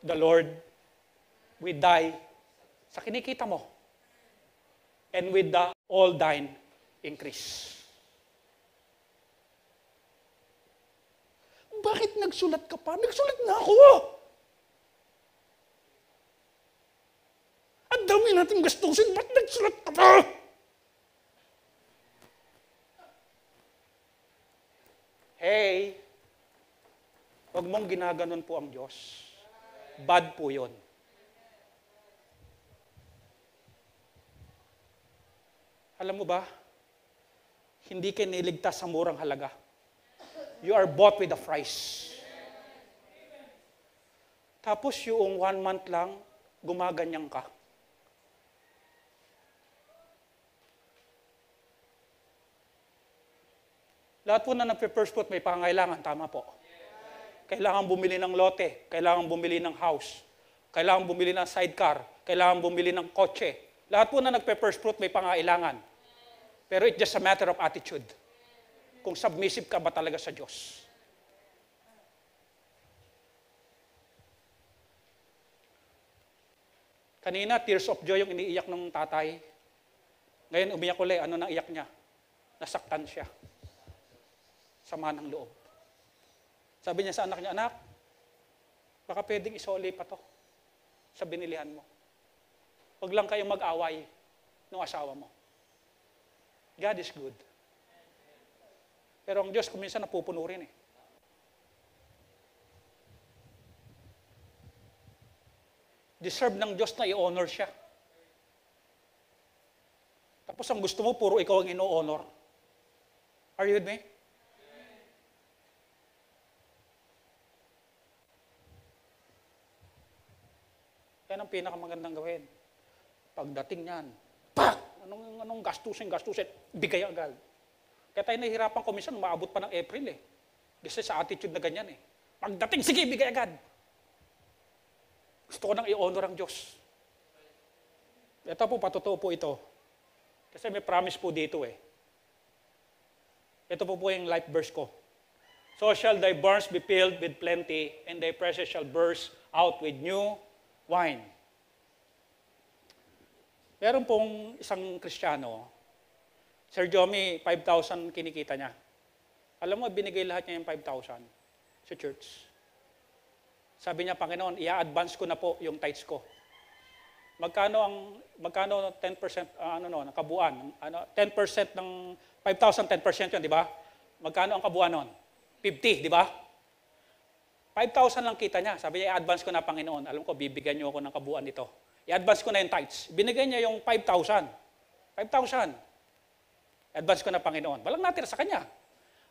the Lord, with die sa kinikita mo. And with the all thine increase. Bakit nagsulat ka pa? Nagsulat na ako! Ang dami natin gastusin, ba't nagsulat ka pa? Hey, Huwag mong ginaganon po ang Diyos. Bad po yon. Alam mo ba, hindi ka niligtas sa murang halaga. You are bought with a price. Tapos yung one month lang, gumaganyan ka. Lahat po na nagpe-first may pangailangan, tama po kailangan bumili ng lote, kailangan bumili ng house, kailangan bumili ng sidecar, kailangan bumili ng kotse. Lahat po na nagpe-first fruit may pangailangan. Pero it's just a matter of attitude. Kung submissive ka ba talaga sa Diyos. Kanina, tears of joy yung iniiyak ng tatay. Ngayon, umiyak ulit. Ano nang iyak niya? Nasaktan siya. Sama ng loob. Sabi niya sa anak niya, anak, baka pwedeng isole pa to sa binilihan mo. Huwag lang kayong mag-away ng asawa mo. God is good. Pero ang Diyos, kuminsan napupuno rin eh. Deserve ng Diyos na i-honor siya. Tapos ang gusto mo, puro ikaw ang ino-honor. Are you with me? Yan ang pinakamagandang gawin. Pagdating niyan, pak! Anong, anong gastusin, gastusin, bigay agad. Kaya tayo nahihirapan komisyon, maabot pa ng April eh. Kasi sa attitude na ganyan eh. Pagdating, sige, bigay agad. Gusto ko nang i-honor ang Diyos. Ito po, patotoo po ito. Kasi may promise po dito eh. Ito po po yung life verse ko. So shall thy barns be filled with plenty, and thy presses shall burst out with new wine. Meron pong isang kristyano, Sir Jomi, 5,000 kinikita niya. Alam mo, binigay lahat niya yung 5,000 sa church. Sabi niya, Panginoon, i-advance ko na po yung tithes ko. Magkano ang magkano 10% uh, ah, ano no, ng kabuuan? Ano 10% ng 5,000 10% 'yan, di ba? Magkano ang kabuuan noon? 50, di ba? 5,000 lang kita niya. Sabi niya, i-advance ko na Panginoon. Alam ko, bibigyan niyo ako ng kabuuan nito. I-advance ko na yung tithes. Binigay niya yung 5,000. 5,000. I-advance ko na Panginoon. Walang natira sa kanya.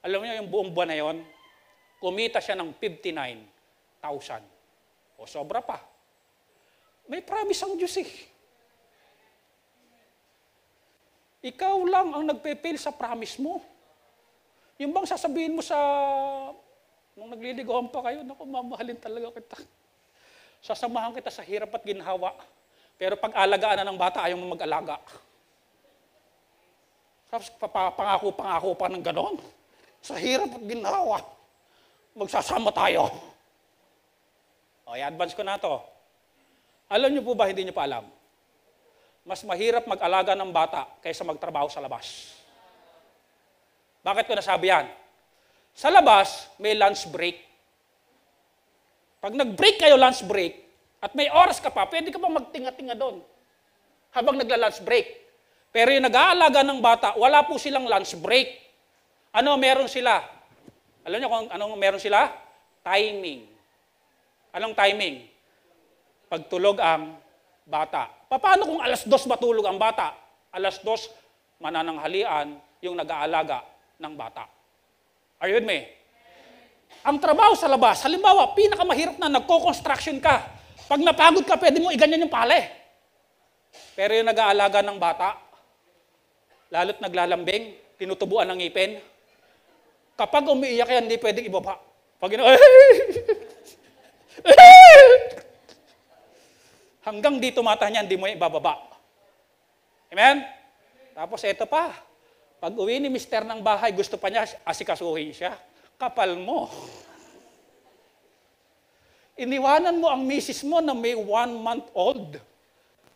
Alam niyo, yung buong buwan na yon, kumita siya ng 59,000. O sobra pa. May promise ang Diyos eh. Ikaw lang ang nagpe-fail sa promise mo. Yung bang sasabihin mo sa Nung nagliligawan pa kayo, naku, mamahalin talaga kita. Sasamahan kita sa hirap at ginhawa. Pero pag alagaan na ng bata, ayaw mo mag-alaga. Tapos papangako-pangako pa ng ganon. Sa hirap at ginhawa, magsasama tayo. O, i-advance ko na to. Alam niyo po ba, hindi niyo pa alam? Mas mahirap mag-alaga ng bata kaysa magtrabaho sa labas. Bakit ko nasabi yan? Sa labas, may lunch break. Pag nag-break kayo lunch break, at may oras ka pa, pwede ka pa magtinga-tinga doon habang nagla-lunch break. Pero yung nag-aalaga ng bata, wala po silang lunch break. Ano meron sila? Alam niyo kung anong meron sila? Timing. Anong timing? Pagtulog ang bata. Paano kung alas dos matulog ang bata? Alas dos manananghalian yung nag-aalaga ng bata. Are you with me? Ang trabaho sa labas, halimbawa, pinakamahirap na nagko-construction ka. Pag napagod ka, pwede mo iganyan yung pale. Pero yung nag-aalaga ng bata, lalo't naglalambing, tinutubuan ng ngipin, kapag umiiyak yan, hindi pwedeng ibaba. Pag ina, <laughs> hanggang dito tumata niya, hindi mo ibababa. Amen? Tapos ito pa, pag uwi ni mister ng bahay, gusto pa niya asikasuhin siya. Kapal mo. Iniwanan mo ang misis mo na may one-month-old,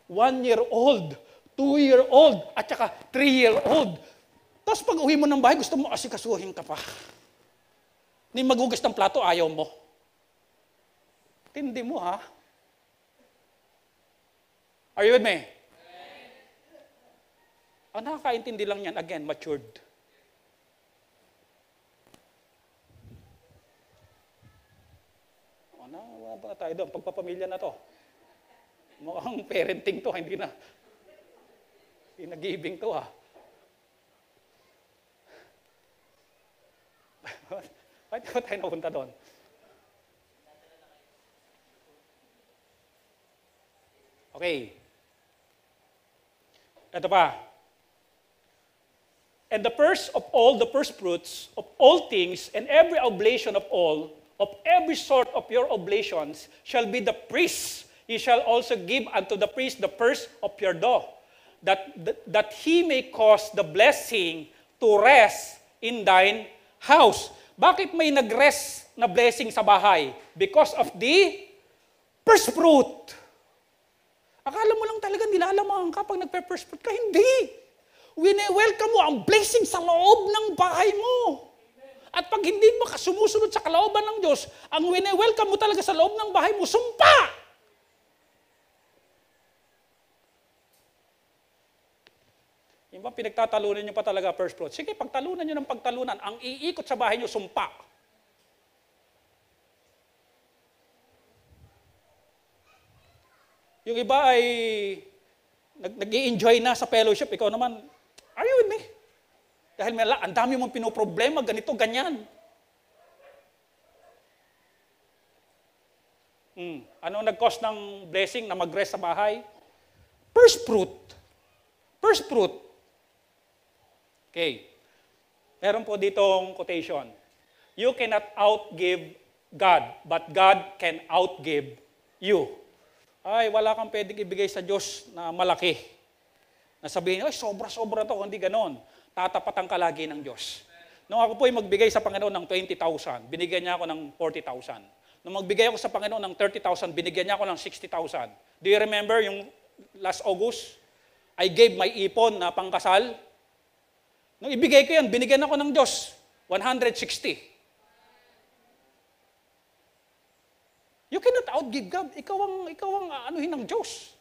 one-year-old, two-year-old, at saka three-year-old. Tapos pag uwi mo ng bahay, gusto mo asikasuhin ka pa. Ni magugas ng plato, ayaw mo. Tindi mo, ha? Are you with me? Ang ah, nakakaintindi lang yan, again, matured. O oh, na, wala pa tayo doon. Pagpapamilya na to. Mukhang parenting to, hindi na. Pinag-ibing to ha. Ah. <laughs> Bakit ba tayo napunta doon? Okay. Ito pa. And the first of all, the first fruits of all things, and every oblation of all, of every sort of your oblations, shall be the priest. he shall also give unto the priest the first of your dough, that, that, that he may cause the blessing to rest in thine house. Bakit may nagrest na blessing sa bahay? Because of the first fruit. Akala mo lang talaga nilalamangan ka pag nagpe-first fruit ka. Hindi wini-welcome mo ang blessing sa loob ng bahay mo. At pag hindi mo kasumusunod sa kalooban ng Diyos, ang wini-welcome mo talaga sa loob ng bahay mo, sumpa! Yung ba, pinagtatalunan nyo pa talaga first fruits. Sige, pagtalunan nyo ng pagtalunan, ang iikot sa bahay nyo, sumpa. Yung iba ay nag- nag enjoy na sa fellowship. Ikaw naman, Ayun eh. Dahil may, ang dami mong pinoproblema, ganito, ganyan. Hmm. Ano nag cost ng blessing na mag-rest sa bahay? First fruit. First fruit. Okay. Meron po ditong quotation. You cannot outgive God, but God can outgive you. Ay, wala kang pwedeng ibigay sa Diyos na malaki. Nasabihin, ay, sobra-sobra to. Hindi ganon. Tatapatan ka lagi ng Diyos. Nung ako po ay magbigay sa Panginoon ng 20,000, binigyan niya ako ng 40,000. Nung magbigay ako sa Panginoon ng 30,000, binigyan niya ako ng 60,000. Do you remember yung last August? I gave my ipon na pangkasal. Nung ibigay ko yan, binigyan ako ng Diyos. 160. You cannot outgive God. Ikaw ang, ikaw ang anuhin ng Diyos.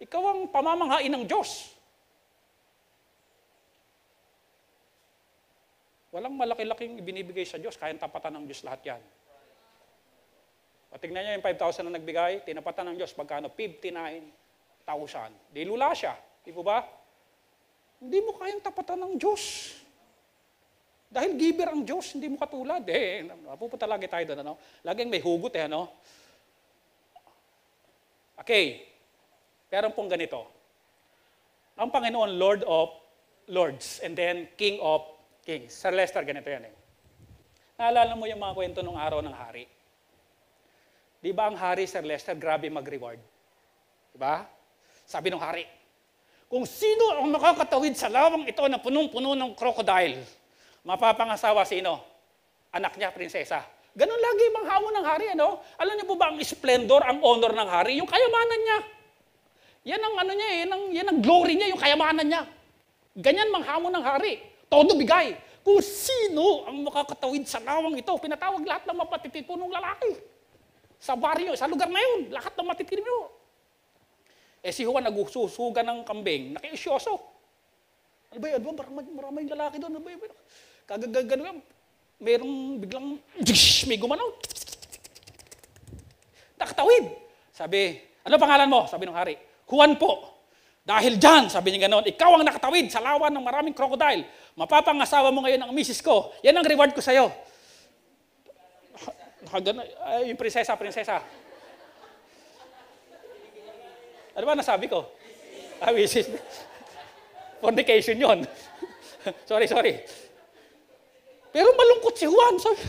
Ikaw ang pamamanghain ng Diyos. Walang malaki-laking binibigay sa Diyos. Kayang tapatan ng Diyos lahat yan. O tignan niya yung 5,000 na nagbigay, tinapatan ng Diyos, magkano? 59,000. Di lula siya. Di ba? Hindi mo kayang tapatan ng Diyos. Dahil giver ang Diyos, hindi mo katulad. Eh, pupunta lagi tayo doon. Ano? Laging may hugot eh, ano? Okay. Pero pong ganito. Ang Panginoon, Lord of Lords, and then King of king, Sir Lester, ganito yan eh. Naalala mo yung mga kwento nung araw ng hari. Di ba ang hari, Sir Lester, grabe mag-reward? Di ba? Sabi ng hari, kung sino ang makakatawid sa lawang ito na punong-puno ng crocodile, mapapangasawa sino? Anak niya, prinsesa. Ganun lagi bang hamon ng hari, ano? Alam niyo po ba ang splendor, ang honor ng hari? Yung kayamanan niya. Yan ang ano niya eh, yan ang, yan ang glory niya, yung kayamanan niya. Ganyan mang hamon ng hari. Todo bigay. Kung sino ang makakatawid sa lawang ito, pinatawag lahat ng ng lalaki. Sa baryo, sa lugar na yun, lahat ng matitino. Eh si Juan nagsusuga ng kambing, nakiisyoso. Ano ba yun? Ano ba? Marami, lalaki doon. Ano ba yun? Kagagano yun. Merong biglang, may gumanaw. Nakatawid. Sabi, ano pangalan mo? Sabi ng hari, Juan po. Dahil dyan, sabi niya ganoon, ikaw ang nakatawid sa lawan ng maraming crocodile. Mapapangasawa mo ngayon ang misis ko. Yan ang reward ko sa'yo. Ay, yung prinsesa, prinsesa. Ano ba nasabi ko? Ah, misis. Fornication yon. <laughs> sorry, sorry. Pero malungkot si Juan. Sabi,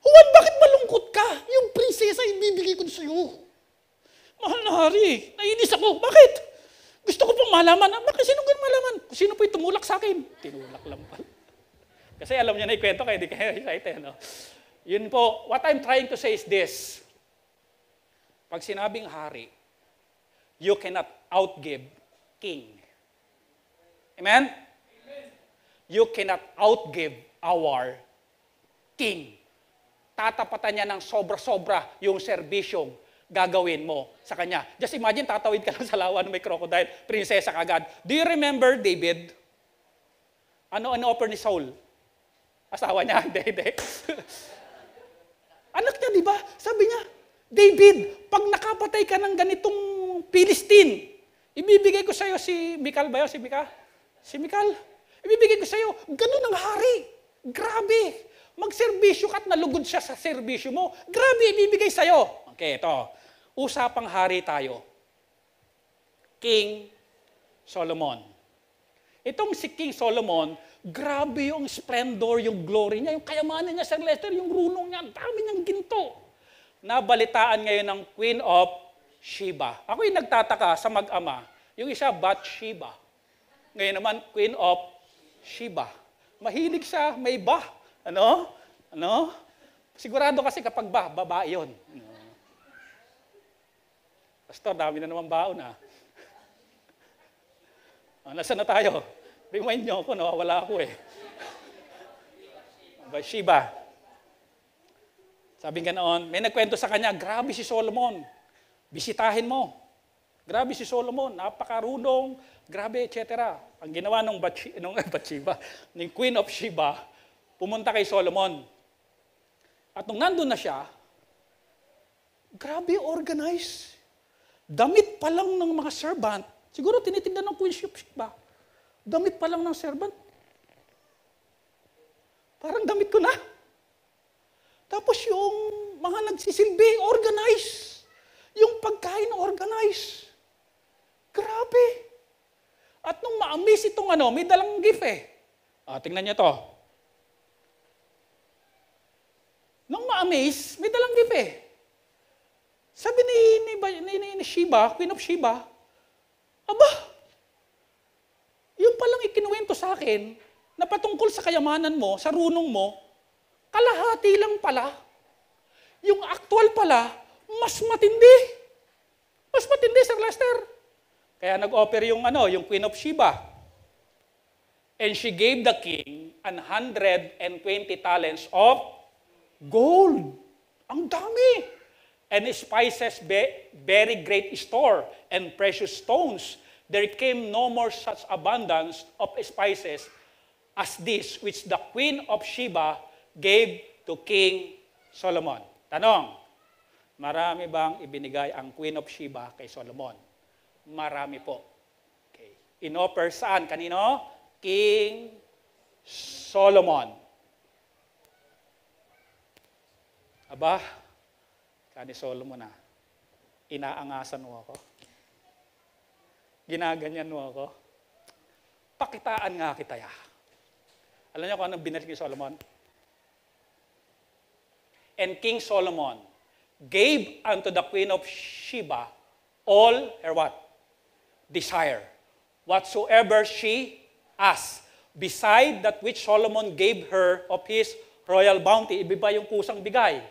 Juan, bakit malungkot ka? Yung prinsesa, ibibigay ko sa'yo. Mahal na hari, nainis ako. Bakit? Gusto ko pong malaman, ah. bakit sino ganun malaman? Sino po tumulak sa akin? Tinulak lang pala. Kasi alam niya na ikwento kaya hindi kaya excited. No? Yun po, what I'm trying to say is this. Pag sinabing hari, you cannot outgive king. Amen? Amen? You cannot outgive our king. Tatapatan niya ng sobra-sobra yung serbisyong gagawin mo sa kanya. Just imagine, tatawid ka lang sa lawa ng may crocodile, prinsesa ka agad. Do you remember David? Ano ang offer ni Saul? Asawa niya? <laughs> Hindi, hindi. <laughs> Anak niya, di ba? Sabi niya, David, pag nakapatay ka ng ganitong Philistine, ibibigay ko sa iyo si Mikal ba yun? Si Mika? Si Mikal. Ibibigay ko sa iyo. Ganun ang hari. Grabe. Magserbisyo ka at nalugod siya sa serbisyo mo. Grabe, ibibigay sa iyo. Okay, ito. Usapang hari tayo. King Solomon. Itong si King Solomon, grabe yung splendor, yung glory niya, yung kayamanan niya, Sir Lester, yung runong niya, dami niyang ginto. Nabalitaan ngayon ng Queen of Sheba. Ako yung nagtataka sa mag-ama, yung isa Bathsheba. Ngayon naman, Queen of Sheba. Mahilig siya, may bah. Ano? Ano? Sigurado kasi kapag bah, babae yun. Ano? Pastor, dami na naman baon ah. <laughs> ah nasaan na tayo? Remind nyo ako, nawawala ako eh. <laughs> Bathsheba. Sabi nga noon, may nagkwento sa kanya, grabe si Solomon. Bisitahin mo. Grabe si Solomon, napakarunong, grabe, etc. Ang ginawa nung, Batshi, <laughs> nung Bathsheba, ng Queen of Sheba, pumunta kay Solomon. At nung nandun na siya, grabe organized damit pa lang ng mga servant, siguro tinitignan ng queenship ba? Damit pa lang ng servant. Parang damit ko na. Tapos yung mga nagsisilbi, organize. Yung pagkain, organize. Grabe. At nung ma-amaze itong ano, may dalang gift eh. Ah, tingnan niya to. Nung ma-amaze, may dalang gift eh. Sabi ni, ni, ni, ni, ni Sheba, Queen of Sheba, Aba, yung palang ikinuwento sa akin na patungkol sa kayamanan mo, sa runong mo, kalahati lang pala. Yung actual pala, mas matindi. Mas matindi, Sir Lester. Kaya nag-offer yung, ano, yung Queen of Sheba. And she gave the king 120 talents of gold. Ang dami and spices very great store and precious stones. There came no more such abundance of spices as this which the queen of Sheba gave to King Solomon. Tanong, marami bang ibinigay ang queen of Sheba kay Solomon? Marami po. Okay. Inoffer saan? Kanino? King Solomon. Aba, ni Solomon na, inaangasan mo ako. Ginaganyan mo ako. Pakitaan nga kita ya. Alam niyo kung anong binalik ni Solomon? And King Solomon gave unto the queen of Sheba all her what? Desire. Whatsoever she asked. Beside that which Solomon gave her of his royal bounty. Iba yung kusang bigay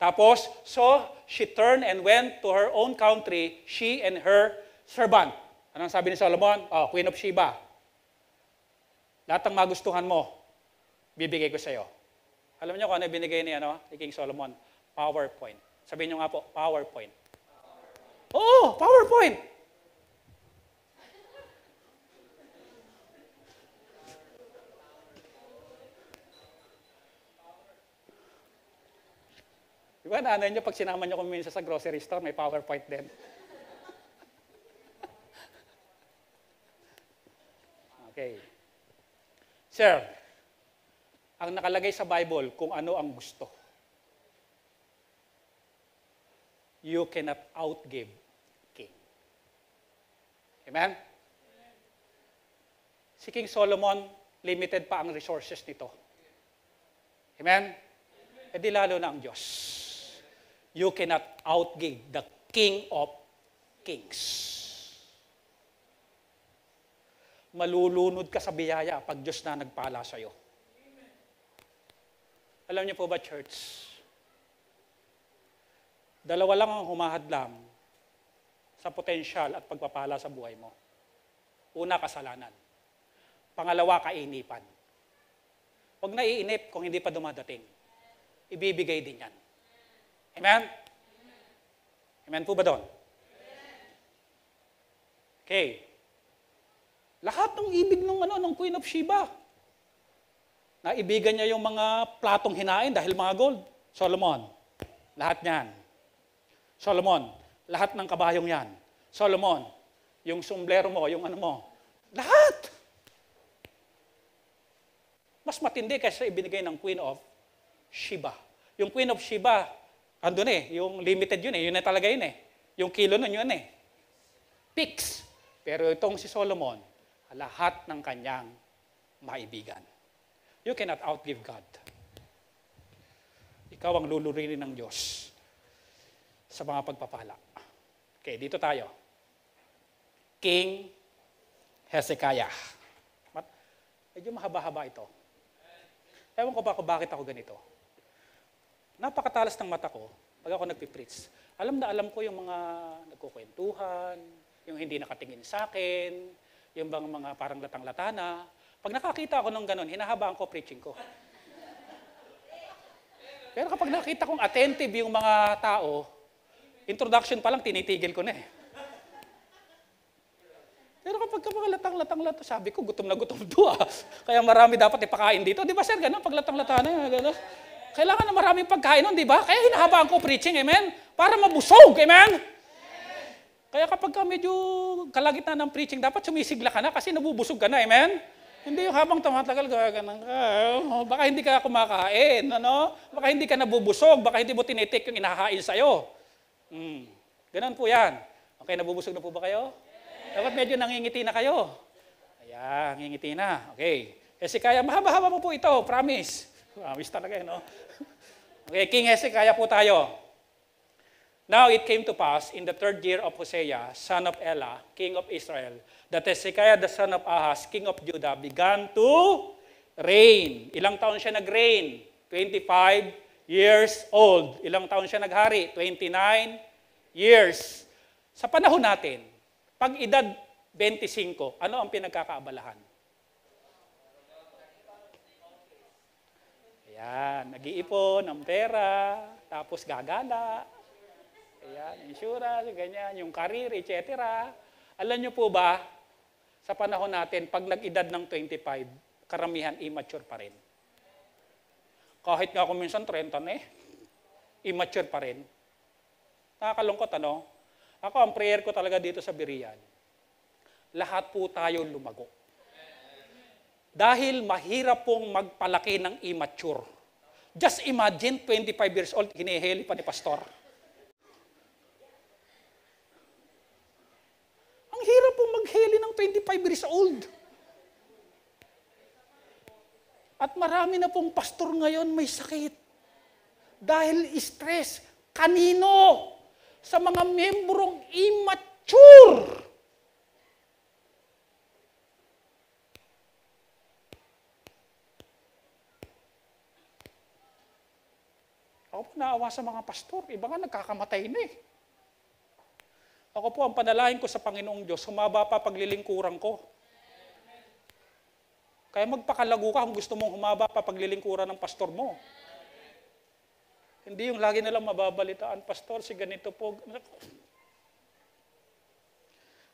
tapos, so she turned and went to her own country, she and her servant. Anong sabi ni Solomon? Oh, Queen of Sheba. Lahat ng magustuhan mo, bibigay ko sa iyo. Alam niyo kung ano binigay ni, ano, ni King Solomon? PowerPoint. Sabihin niyo nga po, PowerPoint. PowerPoint. Oo, PowerPoint. Di ba nanay nyo, pag sinama nyo kami minsan sa grocery store, may PowerPoint din. <laughs> okay. Sir, ang nakalagay sa Bible kung ano ang gusto. You cannot outgive king. Amen? Si King Solomon, limited pa ang resources nito. Amen? E di lalo na ang Diyos you cannot outgive the King of Kings. Malulunod ka sa biyaya pag Diyos na nagpala sa'yo. Alam niyo po ba, church? Dalawa lang ang humahadlang sa potensyal at pagpapala sa buhay mo. Una, kasalanan. Pangalawa, kainipan. Huwag naiinip kung hindi pa dumadating. Ibibigay din yan. Amen? Amen po ba doon? Okay. Lahat ng ibig ng ano ng Queen of Sheba. Naibigan niya yung mga platong hinain dahil mga gold. Solomon. Lahat niyan. Solomon. Lahat ng kabayong yan. Solomon. Yung sumblero mo, yung ano mo. Lahat! Mas matindi kaysa ibinigay ng Queen of Sheba. Yung Queen of Sheba, Andun eh, yung limited yun eh, yun na talaga yun eh. Yung kilo nun yun eh. Fix. Pero itong si Solomon, lahat ng kanyang maibigan. You cannot outgive God. Ikaw ang lulurinin ng Diyos sa mga pagpapala. Okay, dito tayo. King Hezekiah. Medyo mahaba-haba ito. Ewan ko ba kung bakit ako ganito napakatalas ng mata ko pag ako nagpipreach. Alam na alam ko yung mga nagkukwentuhan, yung hindi nakatingin sa akin, yung bang mga parang latang-latana. Pag nakakita ako ng ganun, hinahabaan ko preaching ko. Pero kapag nakita kong attentive yung mga tao, introduction pa lang, tinitigil ko na eh. Pero kapag ka mga latang-latang-lato, sabi ko, gutom na gutom to ah. Kaya marami dapat ipakain dito. Di ba sir, ganun, pag latang-latana, ganun. Kailangan na maraming pagkain nun, di ba? Kaya hinahabaan ko preaching, amen? Para mabusog, amen? Kaya kapag ka medyo kalagitan ng preaching, dapat sumisigla ka na kasi nabubusog ka na, amen? Hindi yung habang tumatagal, gaganan ka. Oh. Baka hindi ka kumakain, ano? Baka hindi ka nabubusog, baka hindi mo tinitik yung inahain sa'yo. Mm. Ganun po yan. Okay, nabubusog na po ba kayo? Yeah. Dapat medyo nangingiti na kayo. Ayan, nangingiti na. Okay. Kasi eh, kaya, mahaba-haba mo po ito, promise. Promise talaga eh, no? <laughs> okay, King Hezekiah po tayo. Now it came to pass in the third year of Hosea, son of Elah, king of Israel, that Hezekiah the son of Ahaz, king of Judah, began to reign. Ilang taon siya nag-reign? 25 years old. Ilang taon siya naghari? 29 years. Sa panahon natin, pag edad 25, ano ang pinagkakaabalahan? Ayan, nag-iipon ng pera, tapos gagala. Ayan, insurance, ganyan, yung career, etc. Alam nyo po ba, sa panahon natin, pag nag-edad ng 25, karamihan immature pa rin. Kahit nga kung minsan 30 na eh, immature pa rin. Nakakalungkot ano? Ako, ang prayer ko talaga dito sa Birian, lahat po tayo lumago. Dahil mahirap pong magpalaki ng immature. Just imagine, 25 years old, hinihili pa ni pastor. Ang hirap pong maghili ng 25 years old. At marami na pong pastor ngayon may sakit. Dahil stress. Kanino? Sa mga membrong immature. Ako po naawa sa mga pastor. Iba nga nagkakamatay na eh. Ako po, ang panalain ko sa Panginoong Diyos, humaba pa paglilingkuran ko. Kaya magpakalago ka kung gusto mong humaba pa paglilingkuran ng pastor mo. Hindi yung lagi nalang mababalitaan, Pastor, si ganito po.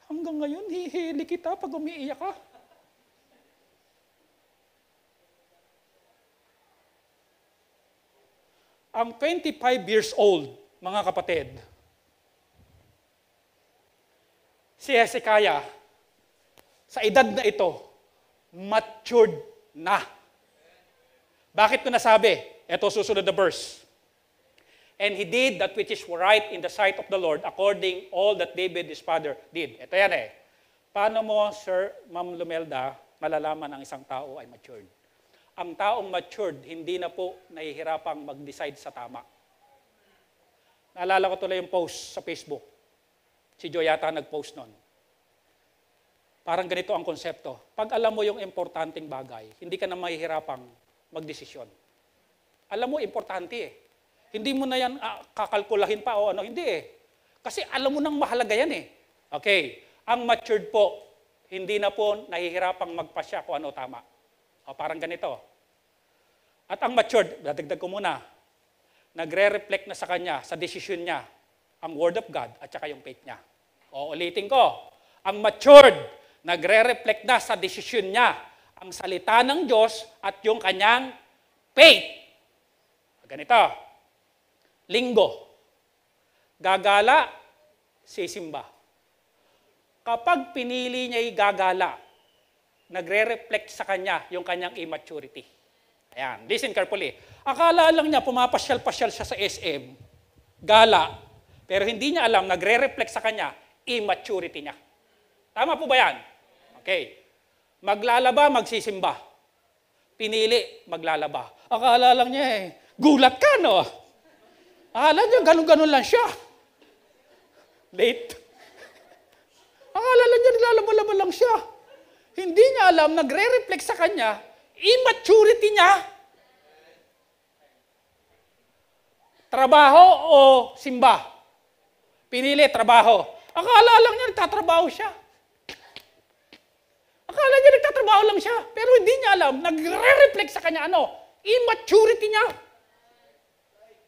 Hanggang ngayon, hihili kita pag umiiyak ka. ang 25 years old, mga kapatid, si Hezekiah, sa edad na ito, matured na. Bakit ko nasabi? Ito susunod na verse. And he did that which is right in the sight of the Lord according all that David his father did. Ito yan eh. Paano mo, Sir, Ma'am Lumelda, malalaman ang isang tao ay matured? ang taong matured, hindi na po nahihirapang mag-decide sa tama. Naalala ko tuloy yung post sa Facebook. Si Joy yata nag-post nun. Parang ganito ang konsepto. Pag alam mo yung importanteng bagay, hindi ka na mahihirapang magdesisyon. Alam mo, importante eh. Hindi mo na yan ah, kakalkulahin pa o ano, hindi eh. Kasi alam mo nang mahalaga yan eh. Okay, ang matured po, hindi na po nahihirapang magpasya kung ano tama. O parang ganito. At ang matured, dadagdag ko muna, nagre-reflect na sa kanya, sa decision niya, ang Word of God at saka yung faith niya. O ulitin ko, ang matured, nagre-reflect na sa decision niya, ang salita ng Diyos at yung kanyang faith. Ganito, linggo, gagala, sisimba. Kapag pinili niya'y gagala, nagre-reflect sa kanya yung kanyang immaturity. Ayan, listen carefully. Akala lang niya pumapasyal-pasyal siya sa SM, gala, pero hindi niya alam, nagre-reflect sa kanya, immaturity niya. Tama po ba yan? Okay. Maglalaba, magsisimba. Pinili, maglalaba. Akala lang niya eh, gulat ka no? Akala niya, ganun-ganun lang siya. Late. Akala lang niya, nilalaba-laba lang siya hindi niya alam, nagre-reflect sa kanya, immaturity niya. Trabaho o simba? Pinili, trabaho. Akala lang niya nagtatrabaho siya. Akala niya nagtatrabaho lang siya. Pero hindi niya alam, nagre-reflect sa kanya ano? Immaturity niya.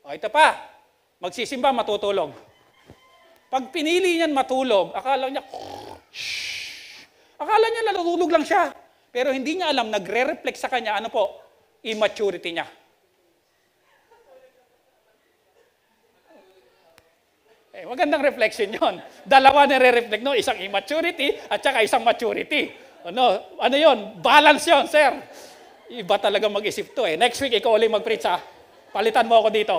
O ito pa, magsisimba, matutulog. Pag pinili niyan matulog, akala niya, shh, Akala niya natutulog lang siya. Pero hindi niya alam, nagre-reflect sa kanya, ano po, immaturity niya. Eh, magandang reflection yon. Dalawa na re-reflect, no? Isang immaturity at saka isang maturity. Ano, ano yon? Balance yon, sir. Iba talaga mag-isip to eh. Next week, ikaw ulit mag-preach ha. Ah. Palitan mo ako dito.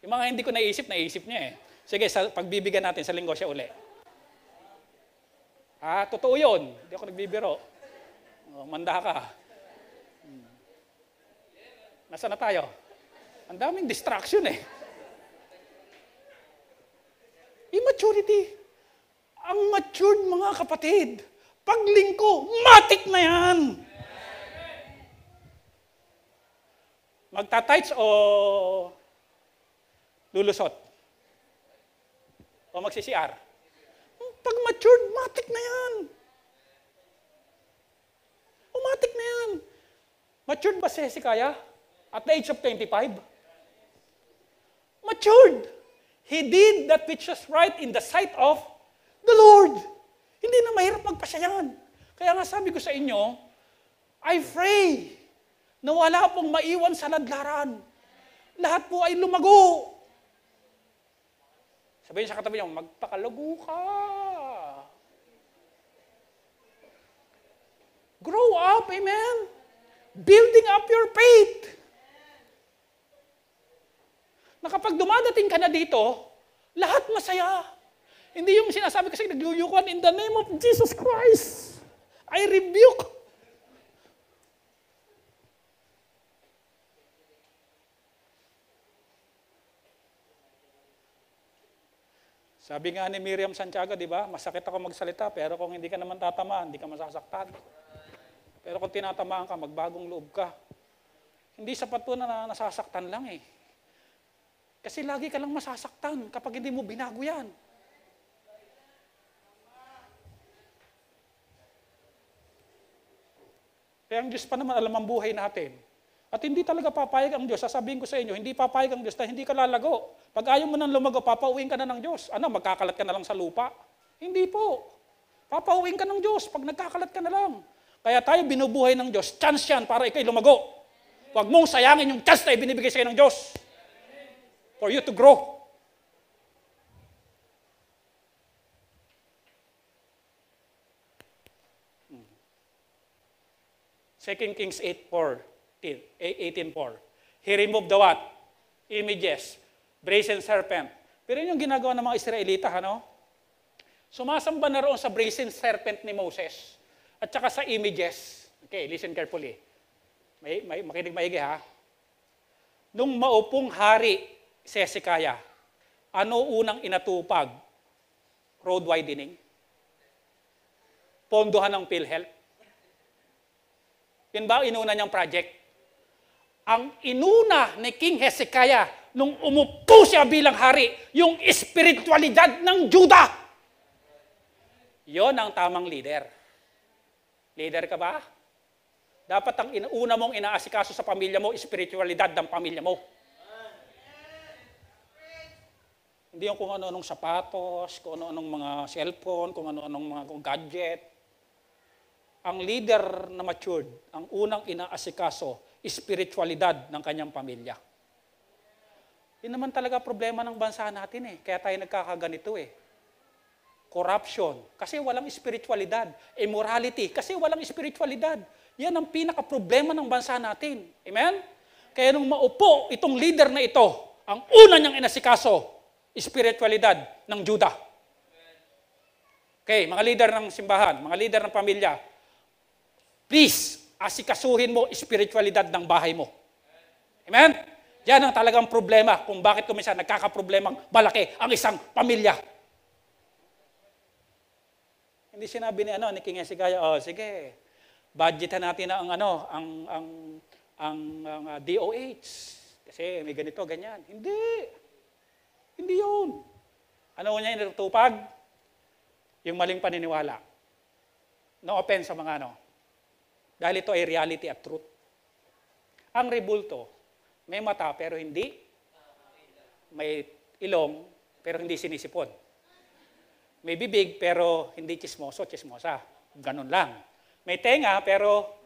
Yung mga hindi ko naisip, naisip niya eh. Sige, sa, pagbibigyan natin sa linggo siya uli. Ah, totoo yun. Hindi ako nagbibiro. Oh, manda ka. Hmm. Nasa na tayo? Ang daming distraction eh. Immaturity. Ang matured mga kapatid, paglingko, matik na yan. Magta-tights o lulusot? O magsi-CR? Pag matured, matik na yan. Umatik na yan. Matured ba si Hezekiah? At the age of 25? Matured. He did that which was right in the sight of the Lord. Hindi na mahirap magpasya yan. Kaya nga sabi ko sa inyo, I pray na wala pong maiwan sa ladlaran. Lahat po ay lumago. Sabihin sa katabi niyo, magpakalugo ka. Grow up, amen? Building up your faith. Na kapag dumadating ka na dito, lahat masaya. Hindi yung sinasabi kasi nagluyukuan, in the name of Jesus Christ, I rebuke. Sabi nga ni Miriam Santiago, di ba, masakit ako magsalita, pero kung hindi ka naman tatamaan, hindi ka masasaktan. Pero kung tinatamaan ka, magbagong loob ka. Hindi sapat po na nasasaktan lang eh. Kasi lagi ka lang masasaktan kapag hindi mo binago yan. Kaya ang Diyos pa naman alam ang buhay natin. At hindi talaga papayag ang Diyos. Sasabihin ko sa inyo, hindi papayag ang Diyos na hindi ka lalago. Pag ayaw mo nang lumago, papauwiin ka na ng Diyos. Ano, magkakalat ka na lang sa lupa? Hindi po. Papauwiin ka ng Diyos pag nagkakalat ka na lang. Kaya tayo binubuhay ng Diyos, chance yan para ikay lumago. Huwag mong sayangin yung chance na ibinibigay sa'yo ng Diyos for you to grow. Second Kings 8, 4, He removed the what? Images. Brazen serpent. Pero yun yung ginagawa ng mga Israelita, ano? Sumasamba na roon sa brazen serpent ni Moses at saka sa images. Okay, listen carefully. May, may, makinig maigi ha. Nung maupong hari si Hezekiah, ano unang inatupag? Road widening. Pondohan ng PhilHealth. Yun ba inuna niyang project? Ang inuna ni King Hezekiah nung umupo siya bilang hari, yung espiritualidad ng Juda. Yon ang tamang leader. Leader ka ba? Dapat ang una mong inaasikaso sa pamilya mo, spiritualidad ng pamilya mo. Hindi yung kung ano-anong sapatos, kung ano-anong mga cellphone, kung ano-anong mga gadget. Ang leader na matured, ang unang inaasikaso, spiritualidad ng kanyang pamilya. Yun naman talaga problema ng bansa natin eh. Kaya tayo nagkakaganito eh corruption, kasi walang spiritualidad, immorality, eh, kasi walang spiritualidad. Yan ang pinaka-problema ng bansa natin. Amen? Kaya nung maupo itong leader na ito, ang una niyang inasikaso, spiritualidad ng Juda. Okay, mga leader ng simbahan, mga leader ng pamilya, please, asikasuhin mo spiritualidad ng bahay mo. Amen? Yan ang talagang problema kung bakit kumisa nagkakaproblemang malaki ang isang pamilya. Hindi sinabi ni ano ni King Hezekiah, oh sige, budgetan natin na ang ano, ang ang ang, ang uh, ah, DOH kasi may ganito ganyan. Hindi. Hindi 'yun. Ano niya inatupag? Yung maling paniniwala. No offense sa mga ano. Dahil ito ay reality at truth. Ang rebulto, may mata pero hindi may ilong pero hindi sinisipon. May bibig pero hindi chismoso, chismosa. Ganun lang. May tenga pero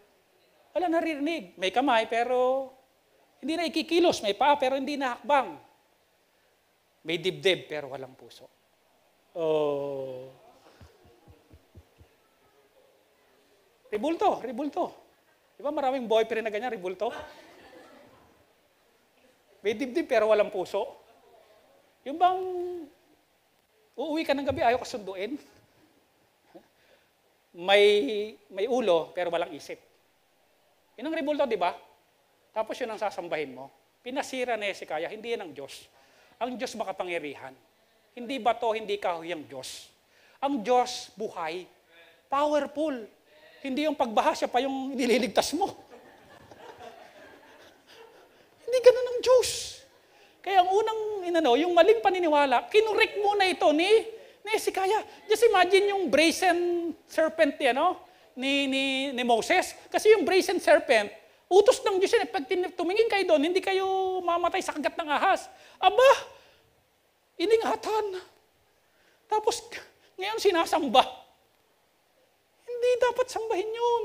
wala naririnig. May kamay pero hindi na ikikilos. May paa pero hindi na hakbang. May dibdib pero walang puso. Oh. Ribulto, ribulto. Di ba maraming boyfriend na ganyan, ribulto? May dibdib pero walang puso. Yung bang Uuwi ka ng gabi, ayaw ka sunduin. May, may ulo, pero walang isip. Yun ang rebulto, di ba? Tapos yun ang sasambahin mo. Pinasira ni Hezekiah, hindi yan ang Diyos. Ang Diyos makapangyarihan. Hindi bato, hindi kahoy ang Diyos. Ang Diyos, buhay. Powerful. Hindi yung pagbaha siya pa yung nililigtas mo. <laughs> hindi ganun ang Diyos. Kaya ang unang, inano, yung maling paniniwala, kinurek muna ito ni, ni si Kaya. Just imagine yung brazen serpent, no? ni, ni, ni Moses. Kasi yung brazen serpent, utos ng Diyos yan. Eh, pag tumingin kayo doon, hindi kayo mamatay sa kagat ng ahas. Aba, iningatan. Tapos, ngayon sinasamba. Hindi dapat sambahin yun.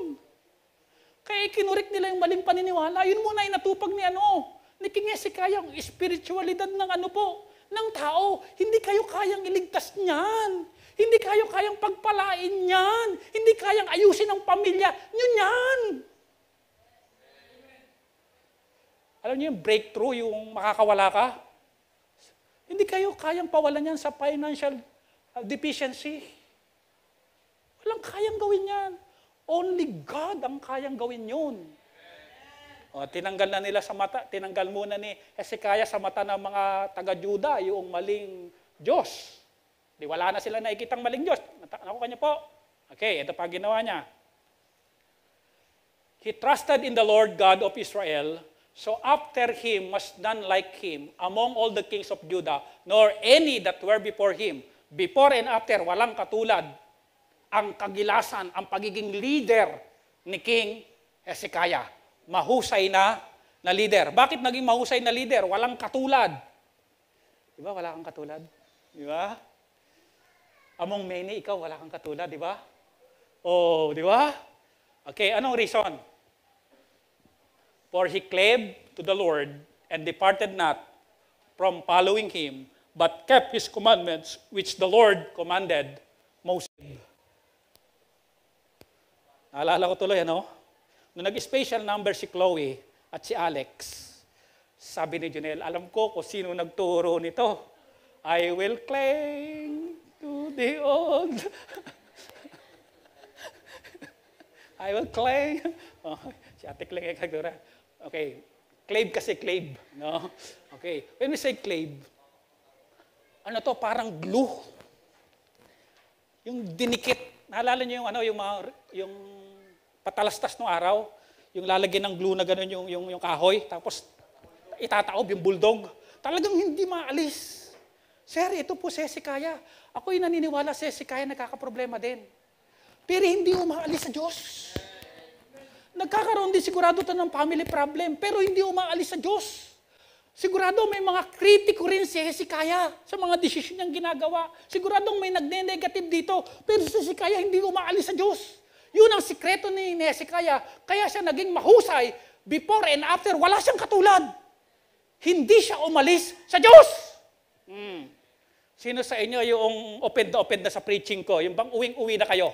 Kaya ikinurik nila yung maling paniniwala. Yun muna ay natupag ni ano, Nakingesikaya ang spiritualidad ng ano po, ng tao. Hindi kayo kayang iligtas niyan. Hindi kayo kayang pagpalain niyan. Hindi kayang ayusin ang pamilya niyo niyan. Alam niyo yung breakthrough, yung makakawala ka? Hindi kayo kayang pawalan niyan sa financial uh, deficiency. Walang kayang gawin niyan. Only God ang kayang gawin yun. O, oh, tinanggal na nila sa mata, tinanggal muna ni Hezekiah sa mata ng mga taga-Juda yung maling Diyos. Di wala na sila nakikitang maling Diyos. Naku kanya po. Okay, ito pa ginawa niya. He trusted in the Lord God of Israel, so after him was none like him among all the kings of Judah, nor any that were before him. Before and after, walang katulad ang kagilasan, ang pagiging leader ni King Hezekiah mahusay na, na leader. Bakit naging mahusay na leader? Walang katulad. Di ba? Wala kang katulad. Di ba? Among many, ikaw wala kang katulad, di ba? Oh, di ba? Okay, anong reason? For he clave to the Lord and departed not from following him, but kept his commandments which the Lord commanded Moses. Naalala ko tuloy, ano? Nung nag special number si Chloe at si Alex, sabi ni Junel, alam ko kung sino nagturo nito. I will cling to the old. <laughs> I will claim. Oh, si Ate Kling ay eh, kagdura. Okay. Claim kasi claim. No? Okay. When we say claim, ano to, parang glue. Yung dinikit. Naalala niyo yung ano, yung, mga, yung patalastas ng araw, yung lalagyan ng glue na gano'n yung, yung, yung kahoy, tapos itataob yung bulldog. Talagang hindi maalis. Sir, ito po si Hezekiah. Ako'y naniniwala si Hezekiah nagkakaproblema din. Pero hindi umaalis sa Diyos. Nagkakaroon din sigurado to ng family problem, pero hindi umaalis sa Diyos. Sigurado may mga kritiko rin si Hezekiah sa mga desisyon niyang ginagawa. Siguradong may nagne-negative dito, pero si Hezekiah hindi umaalis sa Diyos. Yun ang sikreto ni, ni Hezekiah. Kaya siya naging mahusay before and after. Wala siyang katulad. Hindi siya umalis sa Diyos. Hmm. Sino sa inyo yung open na open na sa preaching ko? Yung bang uwing-uwi na kayo?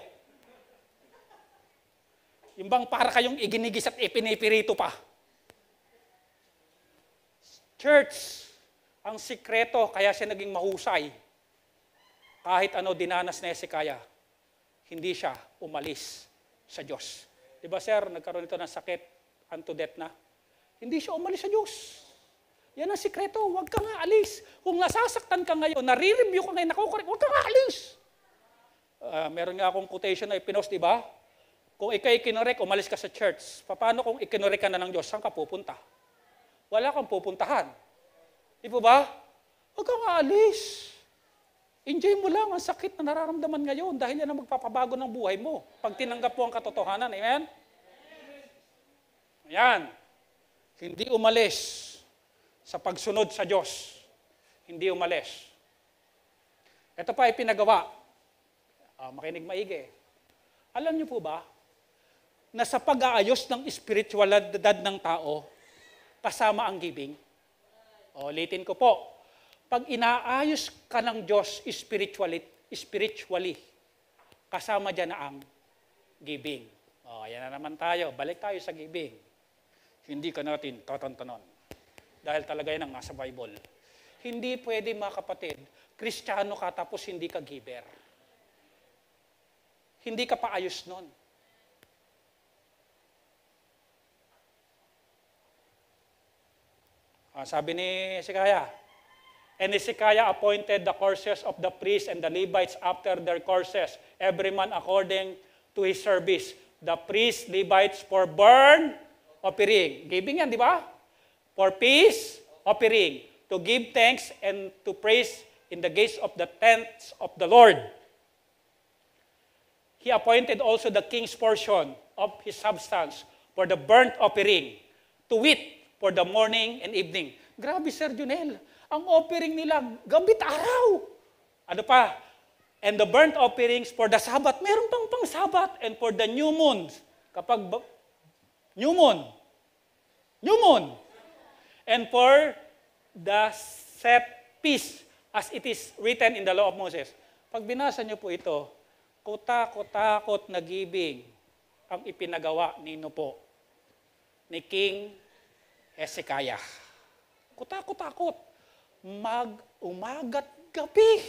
Yung bang para kayong iginigis at ipinipirito pa? Church, ang sikreto kaya siya naging mahusay. Kahit ano dinanas ni Hezekiah, hindi siya umalis sa Diyos. Di ba sir, nagkaroon ito ng sakit unto death na? Hindi siya umalis sa Diyos. Yan ang sikreto. Huwag kang aalis. Kung nasasaktan ka ngayon, nare-review ka ngayon, nakukorek, huwag kang aalis. alis. Uh, meron nga akong quotation na ipinost, di ba? Kung ikay kinorek, umalis ka sa church. Paano kung ikinorek ka na ng Diyos, saan ka pupunta? Wala kang pupuntahan. Di ba? Huwag kang aalis. Enjoy mo lang ang sakit na nararamdaman ngayon dahil yan ang magpapabago ng buhay mo pag tinanggap mo ang katotohanan. Amen? Ayan. Hindi umalis sa pagsunod sa Diyos. Hindi umalis. Ito pa ay pinagawa. Ah, makinig maigi. Alam niyo po ba na sa pag-aayos ng spiritualidad ng tao, kasama ang giving? O, ulitin ko po pag inaayos ka ng Diyos spiritually, spiritually kasama dyan na ang giving. O, oh, yan na naman tayo. Balik tayo sa giving. Hindi ka natin tatantanon. Dahil talaga yan ang nasa Bible. Hindi pwede mga kapatid, kristyano ka tapos hindi ka giver. Hindi ka paayos nun. Ah, sabi ni Sikaya, And Hezekiah appointed the courses of the priests and the Levites after their courses, every man according to his service. The priests, Levites, for burn offering. Giving yan, di ba? For peace offering. To give thanks and to praise in the gates of the tents of the Lord. He appointed also the king's portion of his substance for the burnt offering, to wit, for the morning and evening. Grabe, Sir Junel ang offering nila, gabit araw. Ano pa? And the burnt offerings for the Sabbath. Meron pang pang Sabbath. And for the new moon. Kapag ba- new moon. New moon. And for the set peace as it is written in the law of Moses. Pag binasa niyo po ito, kutakot-takot na gibing ang ipinagawa nino po ni King Hezekiah. Kutakot-takot mag umagat gabi.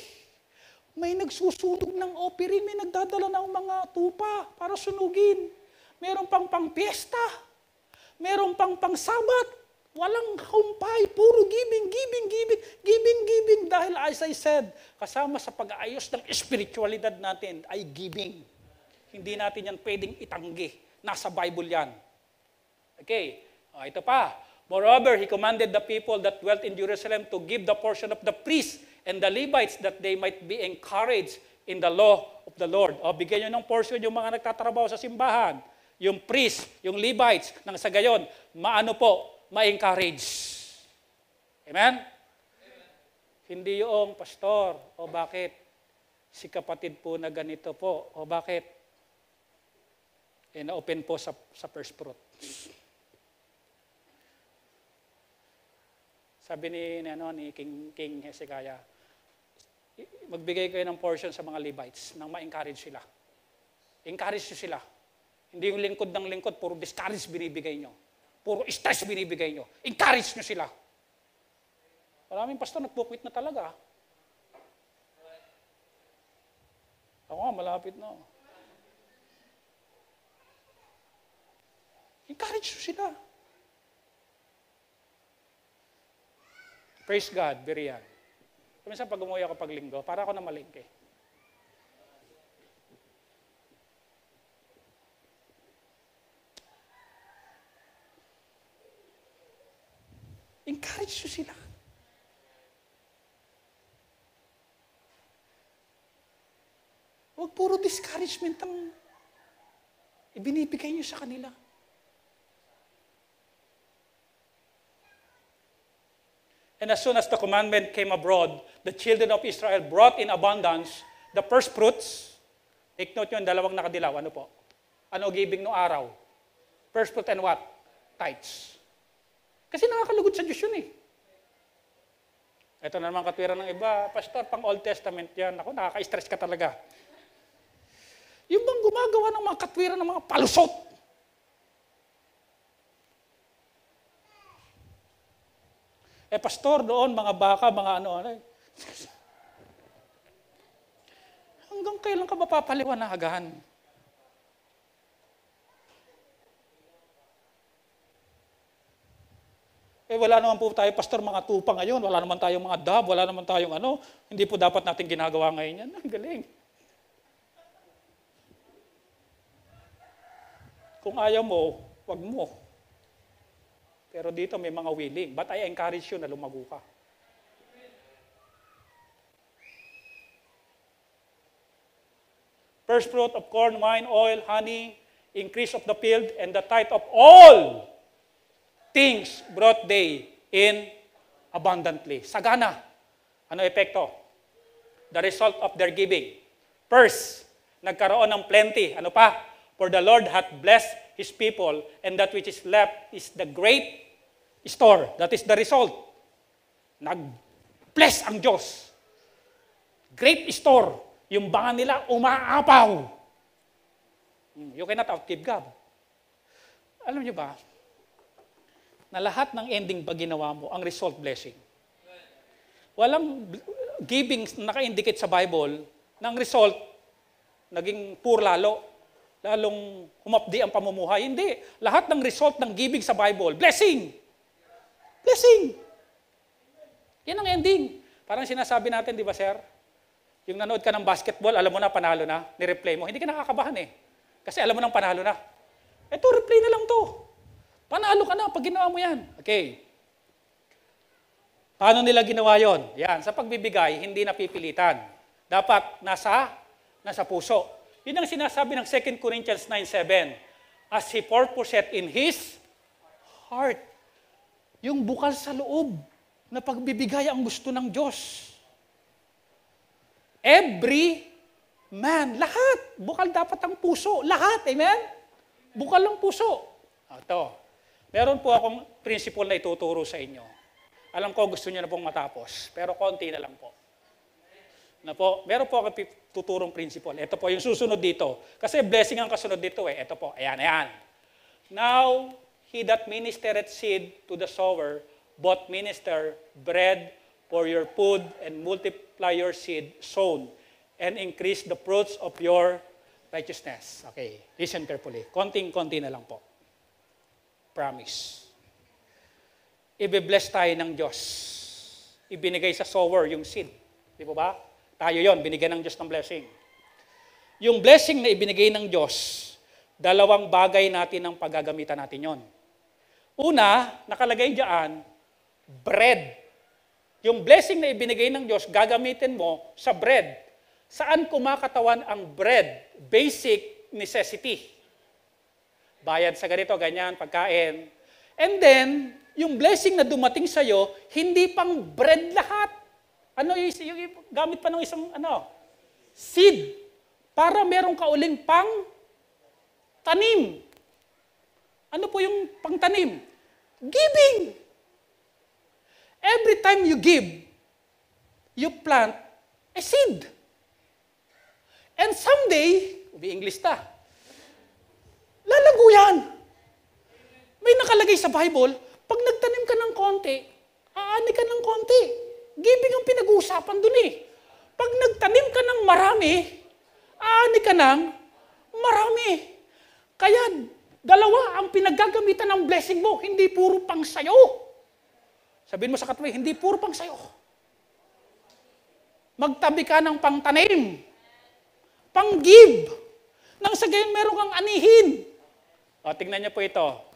May nagsusunog ng offering, may nagdadala ng mga tupa para sunugin. Meron pang pangpiesta, meron pang pangsabat, walang humpay, puro giving, giving, giving, giving, giving. Dahil as I said, kasama sa pag-aayos ng spiritualidad natin ay giving. Hindi natin yan pwedeng itanggi. Nasa Bible yan. Okay, o, ah, ito pa. Moreover, he commanded the people that dwelt in Jerusalem to give the portion of the priests and the Levites that they might be encouraged in the law of the Lord. O, bigyan nyo ng portion yung mga nagtatrabaho sa simbahan, yung priests, yung Levites, nang sa gayon, maano po, ma-encourage. Amen? Amen? Hindi yung, Pastor, o bakit? Si kapatid po na ganito po, o bakit? E na-open po sa, sa first fruit. Sabi ni, ano, ni King, King Hezekiah, magbigay kayo ng portion sa mga Levites nang ma-encourage sila. Encourage nyo sila. Hindi yung lingkod ng lingkod, puro discourage binibigay nyo. Puro stress binibigay nyo. Encourage nyo sila. Maraming pastor nagpukwit na talaga. Ako nga, malapit na. Encourage nyo sila. Praise God, biriyan. Kuminsan pag umuwi ako pag linggo, para ako na malingke. Encourage nyo sila. Huwag puro discouragement ang ibinibigay nyo sa kanila. And as soon as the commandment came abroad, the children of Israel brought in abundance the first fruits. Take note yung dalawang nakadilaw. Ano po? Ano giving no araw? First fruit and what? Tithes. Kasi nakakalugod sa Diyos yun eh. Ito na naman katwiran ng iba, Pastor, pang Old Testament yan. Ako, nakaka-stress ka talaga. Yung bang gumagawa ng mga katwiran ng mga palusot, Eh, pastor, doon, mga baka, mga ano, ano. Hanggang kailan ka ba papaliwanagan? Eh wala naman po tayo, pastor, mga tupa ngayon. Wala naman tayong mga dab, wala naman tayong ano. Hindi po dapat natin ginagawa ngayon yan. Ang galing. Kung ayaw mo, wag mo. Pero dito may mga willing. But I encourage you na lumago ka. First fruit of corn, wine, oil, honey, increase of the field, and the tithe of all things brought day in abundantly. Sagana. Ano epekto? The result of their giving. First, nagkaroon ng plenty. Ano pa? For the Lord hath blessed his people, and that which is left is the great store. That is the result. Nag-bless ang Diyos. Great store. Yung baka nila umaapaw. Hmm, you cannot outgive God. Alam niyo ba, na lahat ng ending pag ginawa mo, ang result blessing. Walang giving naka-indicate sa Bible, ng result, naging poor lalo lalong humapdi ang pamumuhay. Hindi. Lahat ng result ng giving sa Bible, blessing. Blessing. Yan ang ending. Parang sinasabi natin, di ba sir? Yung nanood ka ng basketball, alam mo na panalo na, ni-replay mo, hindi ka nakakabahan eh. Kasi alam mo nang panalo na. Eto, replay na lang to. Panalo ka na pag ginawa mo yan. Okay. Paano nila ginawa yon? Yan, sa pagbibigay, hindi napipilitan. Dapat nasa, nasa puso. Yun ang sinasabi ng 2 Corinthians 9.7. As he purposeth in his heart. Yung bukal sa loob na pagbibigay ang gusto ng Diyos. Every man, lahat. Bukal dapat ang puso. Lahat, amen? Bukal ang puso. Ito. Meron po akong principle na ituturo sa inyo. Alam ko gusto niyo na pong matapos, pero konti na lang po. Ano po, meron po akong tuturong principle. Ito po yung susunod dito. Kasi blessing ang kasunod dito eh. Ito po, ayan, ayan. Now, he that ministereth seed to the sower, both minister bread for your food and multiply your seed sown and increase the fruits of your righteousness. Okay, listen carefully. Konting-konti na lang po. Promise. Ibe-bless tayo ng Diyos. Ibinigay sa sower yung seed. Di ba ba? Tayo yon binigyan ng Diyos ng blessing. Yung blessing na ibinigay ng Diyos, dalawang bagay natin ang paggagamitan natin yon. Una, nakalagay diyan, bread. Yung blessing na ibinigay ng Diyos, gagamitin mo sa bread. Saan kumakatawan ang bread? Basic necessity. Bayad sa ganito, ganyan, pagkain. And then, yung blessing na dumating sa'yo, hindi pang bread lahat. Ano yung, yung, yung gamit pa ng isang ano? Seed. Para merong kauling pang tanim. Ano po yung pangtanim? Giving. Every time you give, you plant a seed. And someday, ubi-English ta, lalago yan. May nakalagay sa Bible, pag nagtanim ka ng konti, aani ka ng konti. Giving ang pinag-uusapan dun eh. Pag nagtanim ka ng marami, aani ka ng marami. Kaya dalawa ang pinaggagamitan ng blessing mo, hindi puro pang sayo. Sabihin mo sa katuloy, hindi puro pang sayo. Magtabi ka ng pangtanim, pang-give, nang sa gayon meron kang anihin. O, tingnan niyo po ito.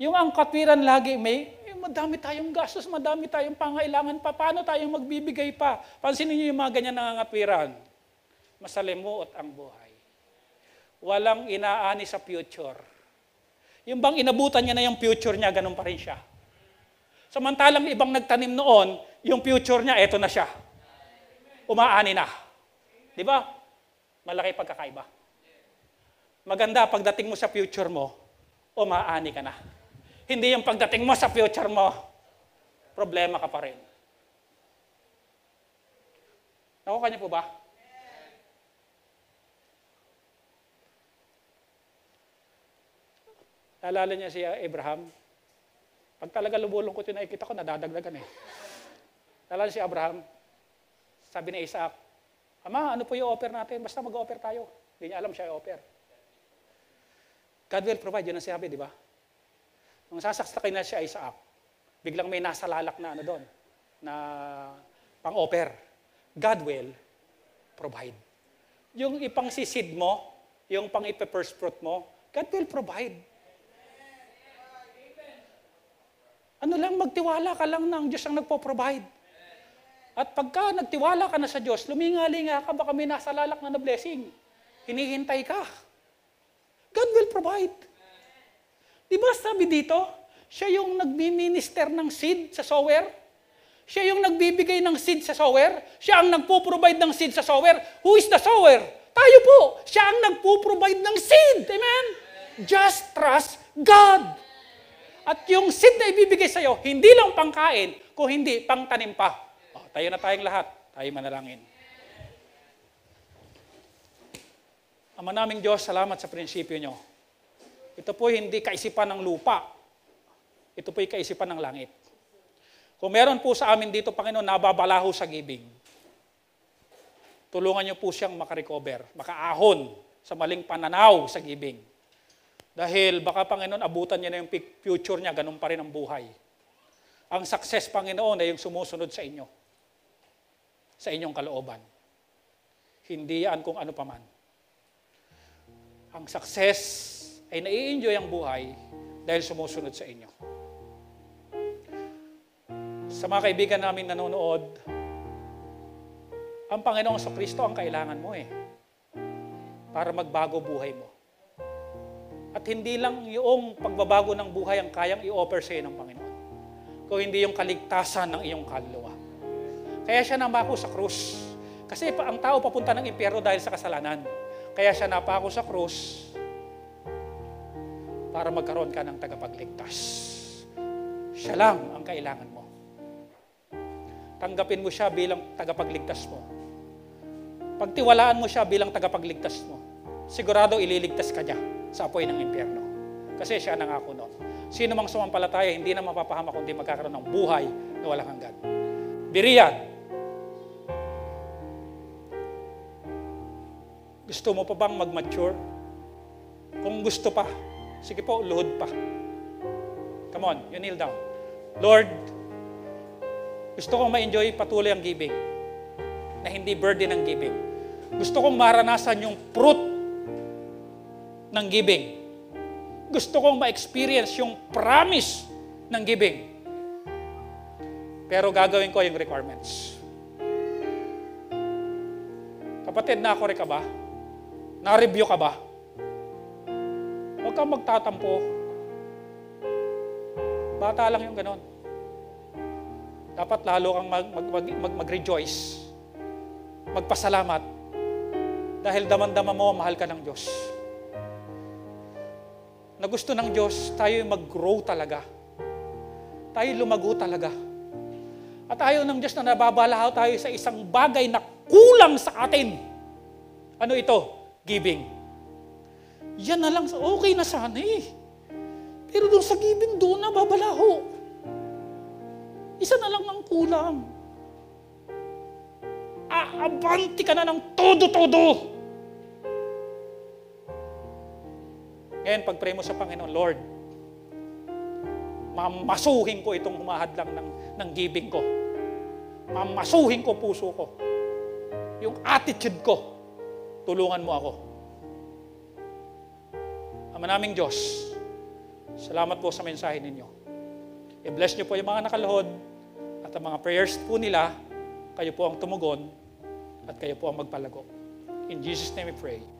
Yung ang katwiran lagi may madami tayong gastos, madami tayong pangailangan pa, paano tayo magbibigay pa? Pansinin niyo yung mga ganyan nangangapiran. Masalimuot ang buhay. Walang inaani sa future. Yung bang inabutan niya na yung future niya, ganun pa rin siya. Samantalang ibang nagtanim noon, yung future niya, eto na siya. Umaani na. Di ba? Malaki pagkakaiba. Maganda pagdating mo sa future mo, umaani ka na hindi yung pagdating mo sa future mo, problema ka pa rin. Nakuha niyo po ba? Naalala niya si ah, Abraham? Pag talaga lumulungkot yung nakikita ko, nadadagdagan eh. Naalala si Abraham? Sabi ni Isaac, Ama, ano po yung offer natin? Basta mag-offer tayo. Hindi niya alam siya yung offer God will provide. Yun ang sinabi, di ba? Nung sasaksakin na siya Isaac, biglang may nasa lalak na ano doon, na pang-offer. God will provide. Yung ipangsisid mo, yung pang ipe-first fruit mo, God will provide. Ano lang, magtiwala ka lang ng Diyos ang nagpo-provide. At pagka nagtiwala ka na sa Diyos, lumingalinga ka, baka may nasa lalak na na blessing. Hinihintay ka. God will provide. Di ba sabi dito, siya yung nagmi-minister ng seed sa sower? Siya yung nagbibigay ng seed sa sower? Siya ang nagpo-provide ng seed sa sower? Who is the sower? Tayo po. Siya ang nagpo-provide ng seed. Amen? Just trust God. At yung seed na ibibigay sa'yo, hindi lang pangkain, kung hindi, pangtanim pa. Oh, tayo na tayong lahat. Tayo manalangin. Ama naming Diyos, salamat sa prinsipyo nyo. Ito po hindi kaisipan ng lupa. Ito po'y kaisipan ng langit. Kung meron po sa amin dito, Panginoon, nababalaho sa gibing. Tulungan niyo po siyang makarecover, makaahon sa maling pananaw sa gibing. Dahil baka, Panginoon, abutan niya na yung future niya, ganun pa rin ang buhay. Ang success, Panginoon, ay yung sumusunod sa inyo. Sa inyong kalooban. Hindi yan kung ano paman. Ang success ay nai-enjoy ang buhay dahil sumusunod sa inyo. Sa mga kaibigan namin nanonood, ang Panginoong sa Kristo ang kailangan mo eh para magbago buhay mo. At hindi lang yung pagbabago ng buhay ang kayang i-offer sa iyo ng Panginoon. Kung hindi yung kaligtasan ng iyong kaluluwa. Kaya siya napako sa krus. Kasi ang tao papunta ng impyerno dahil sa kasalanan. Kaya siya napako sa krus para magkaroon ka ng tagapagligtas. Siya lang ang kailangan mo. Tanggapin mo siya bilang tagapagligtas mo. Pagtiwalaan mo siya bilang tagapagligtas mo. Sigurado ililigtas ka niya sa apoy ng impyerno. Kasi siya nangako noon. Sino mang sumampalataya, hindi na mapapahama kundi magkakaroon ng buhay na walang hanggan. Biriyan, Gusto mo pa bang mag-mature? Kung gusto pa, Sige po, luhod pa. Come on, you kneel down. Lord, gusto kong ma-enjoy patuloy ang giving na hindi burden ang giving. Gusto kong maranasan yung fruit ng giving. Gusto kong ma-experience yung promise ng giving. Pero gagawin ko yung requirements. Kapatid, na ako ka ba? Na-review ka ba? Huwag kang magtatampo. Bata lang yung ganon. Dapat lalo kang mag, mag, mag, rejoice Magpasalamat. Dahil daman-dama mo, mahal ka ng Diyos. Na gusto ng Diyos, tayo mag-grow talaga. Tayo lumago talaga. At ayaw ng Diyos na nababalahaw tayo sa isang bagay na kulang sa atin. Ano ito? Giving. Yan na lang, okay na sana eh. Pero doon sa giving, doon na babalaho. Isa na lang ang kulang. Aabanti ka na ng todo-todo. Ngayon, pag mo sa Panginoon, Lord, mamasuhin ko itong humahadlang ng, ng giving ko. Mamasuhin ko puso ko. Yung attitude ko. Tulungan mo ako. Ama naming Diyos, salamat po sa mensahe ninyo. I-bless niyo po yung mga nakaluhod at ang mga prayers po nila. Kayo po ang tumugon at kayo po ang magpalago. In Jesus' name we pray.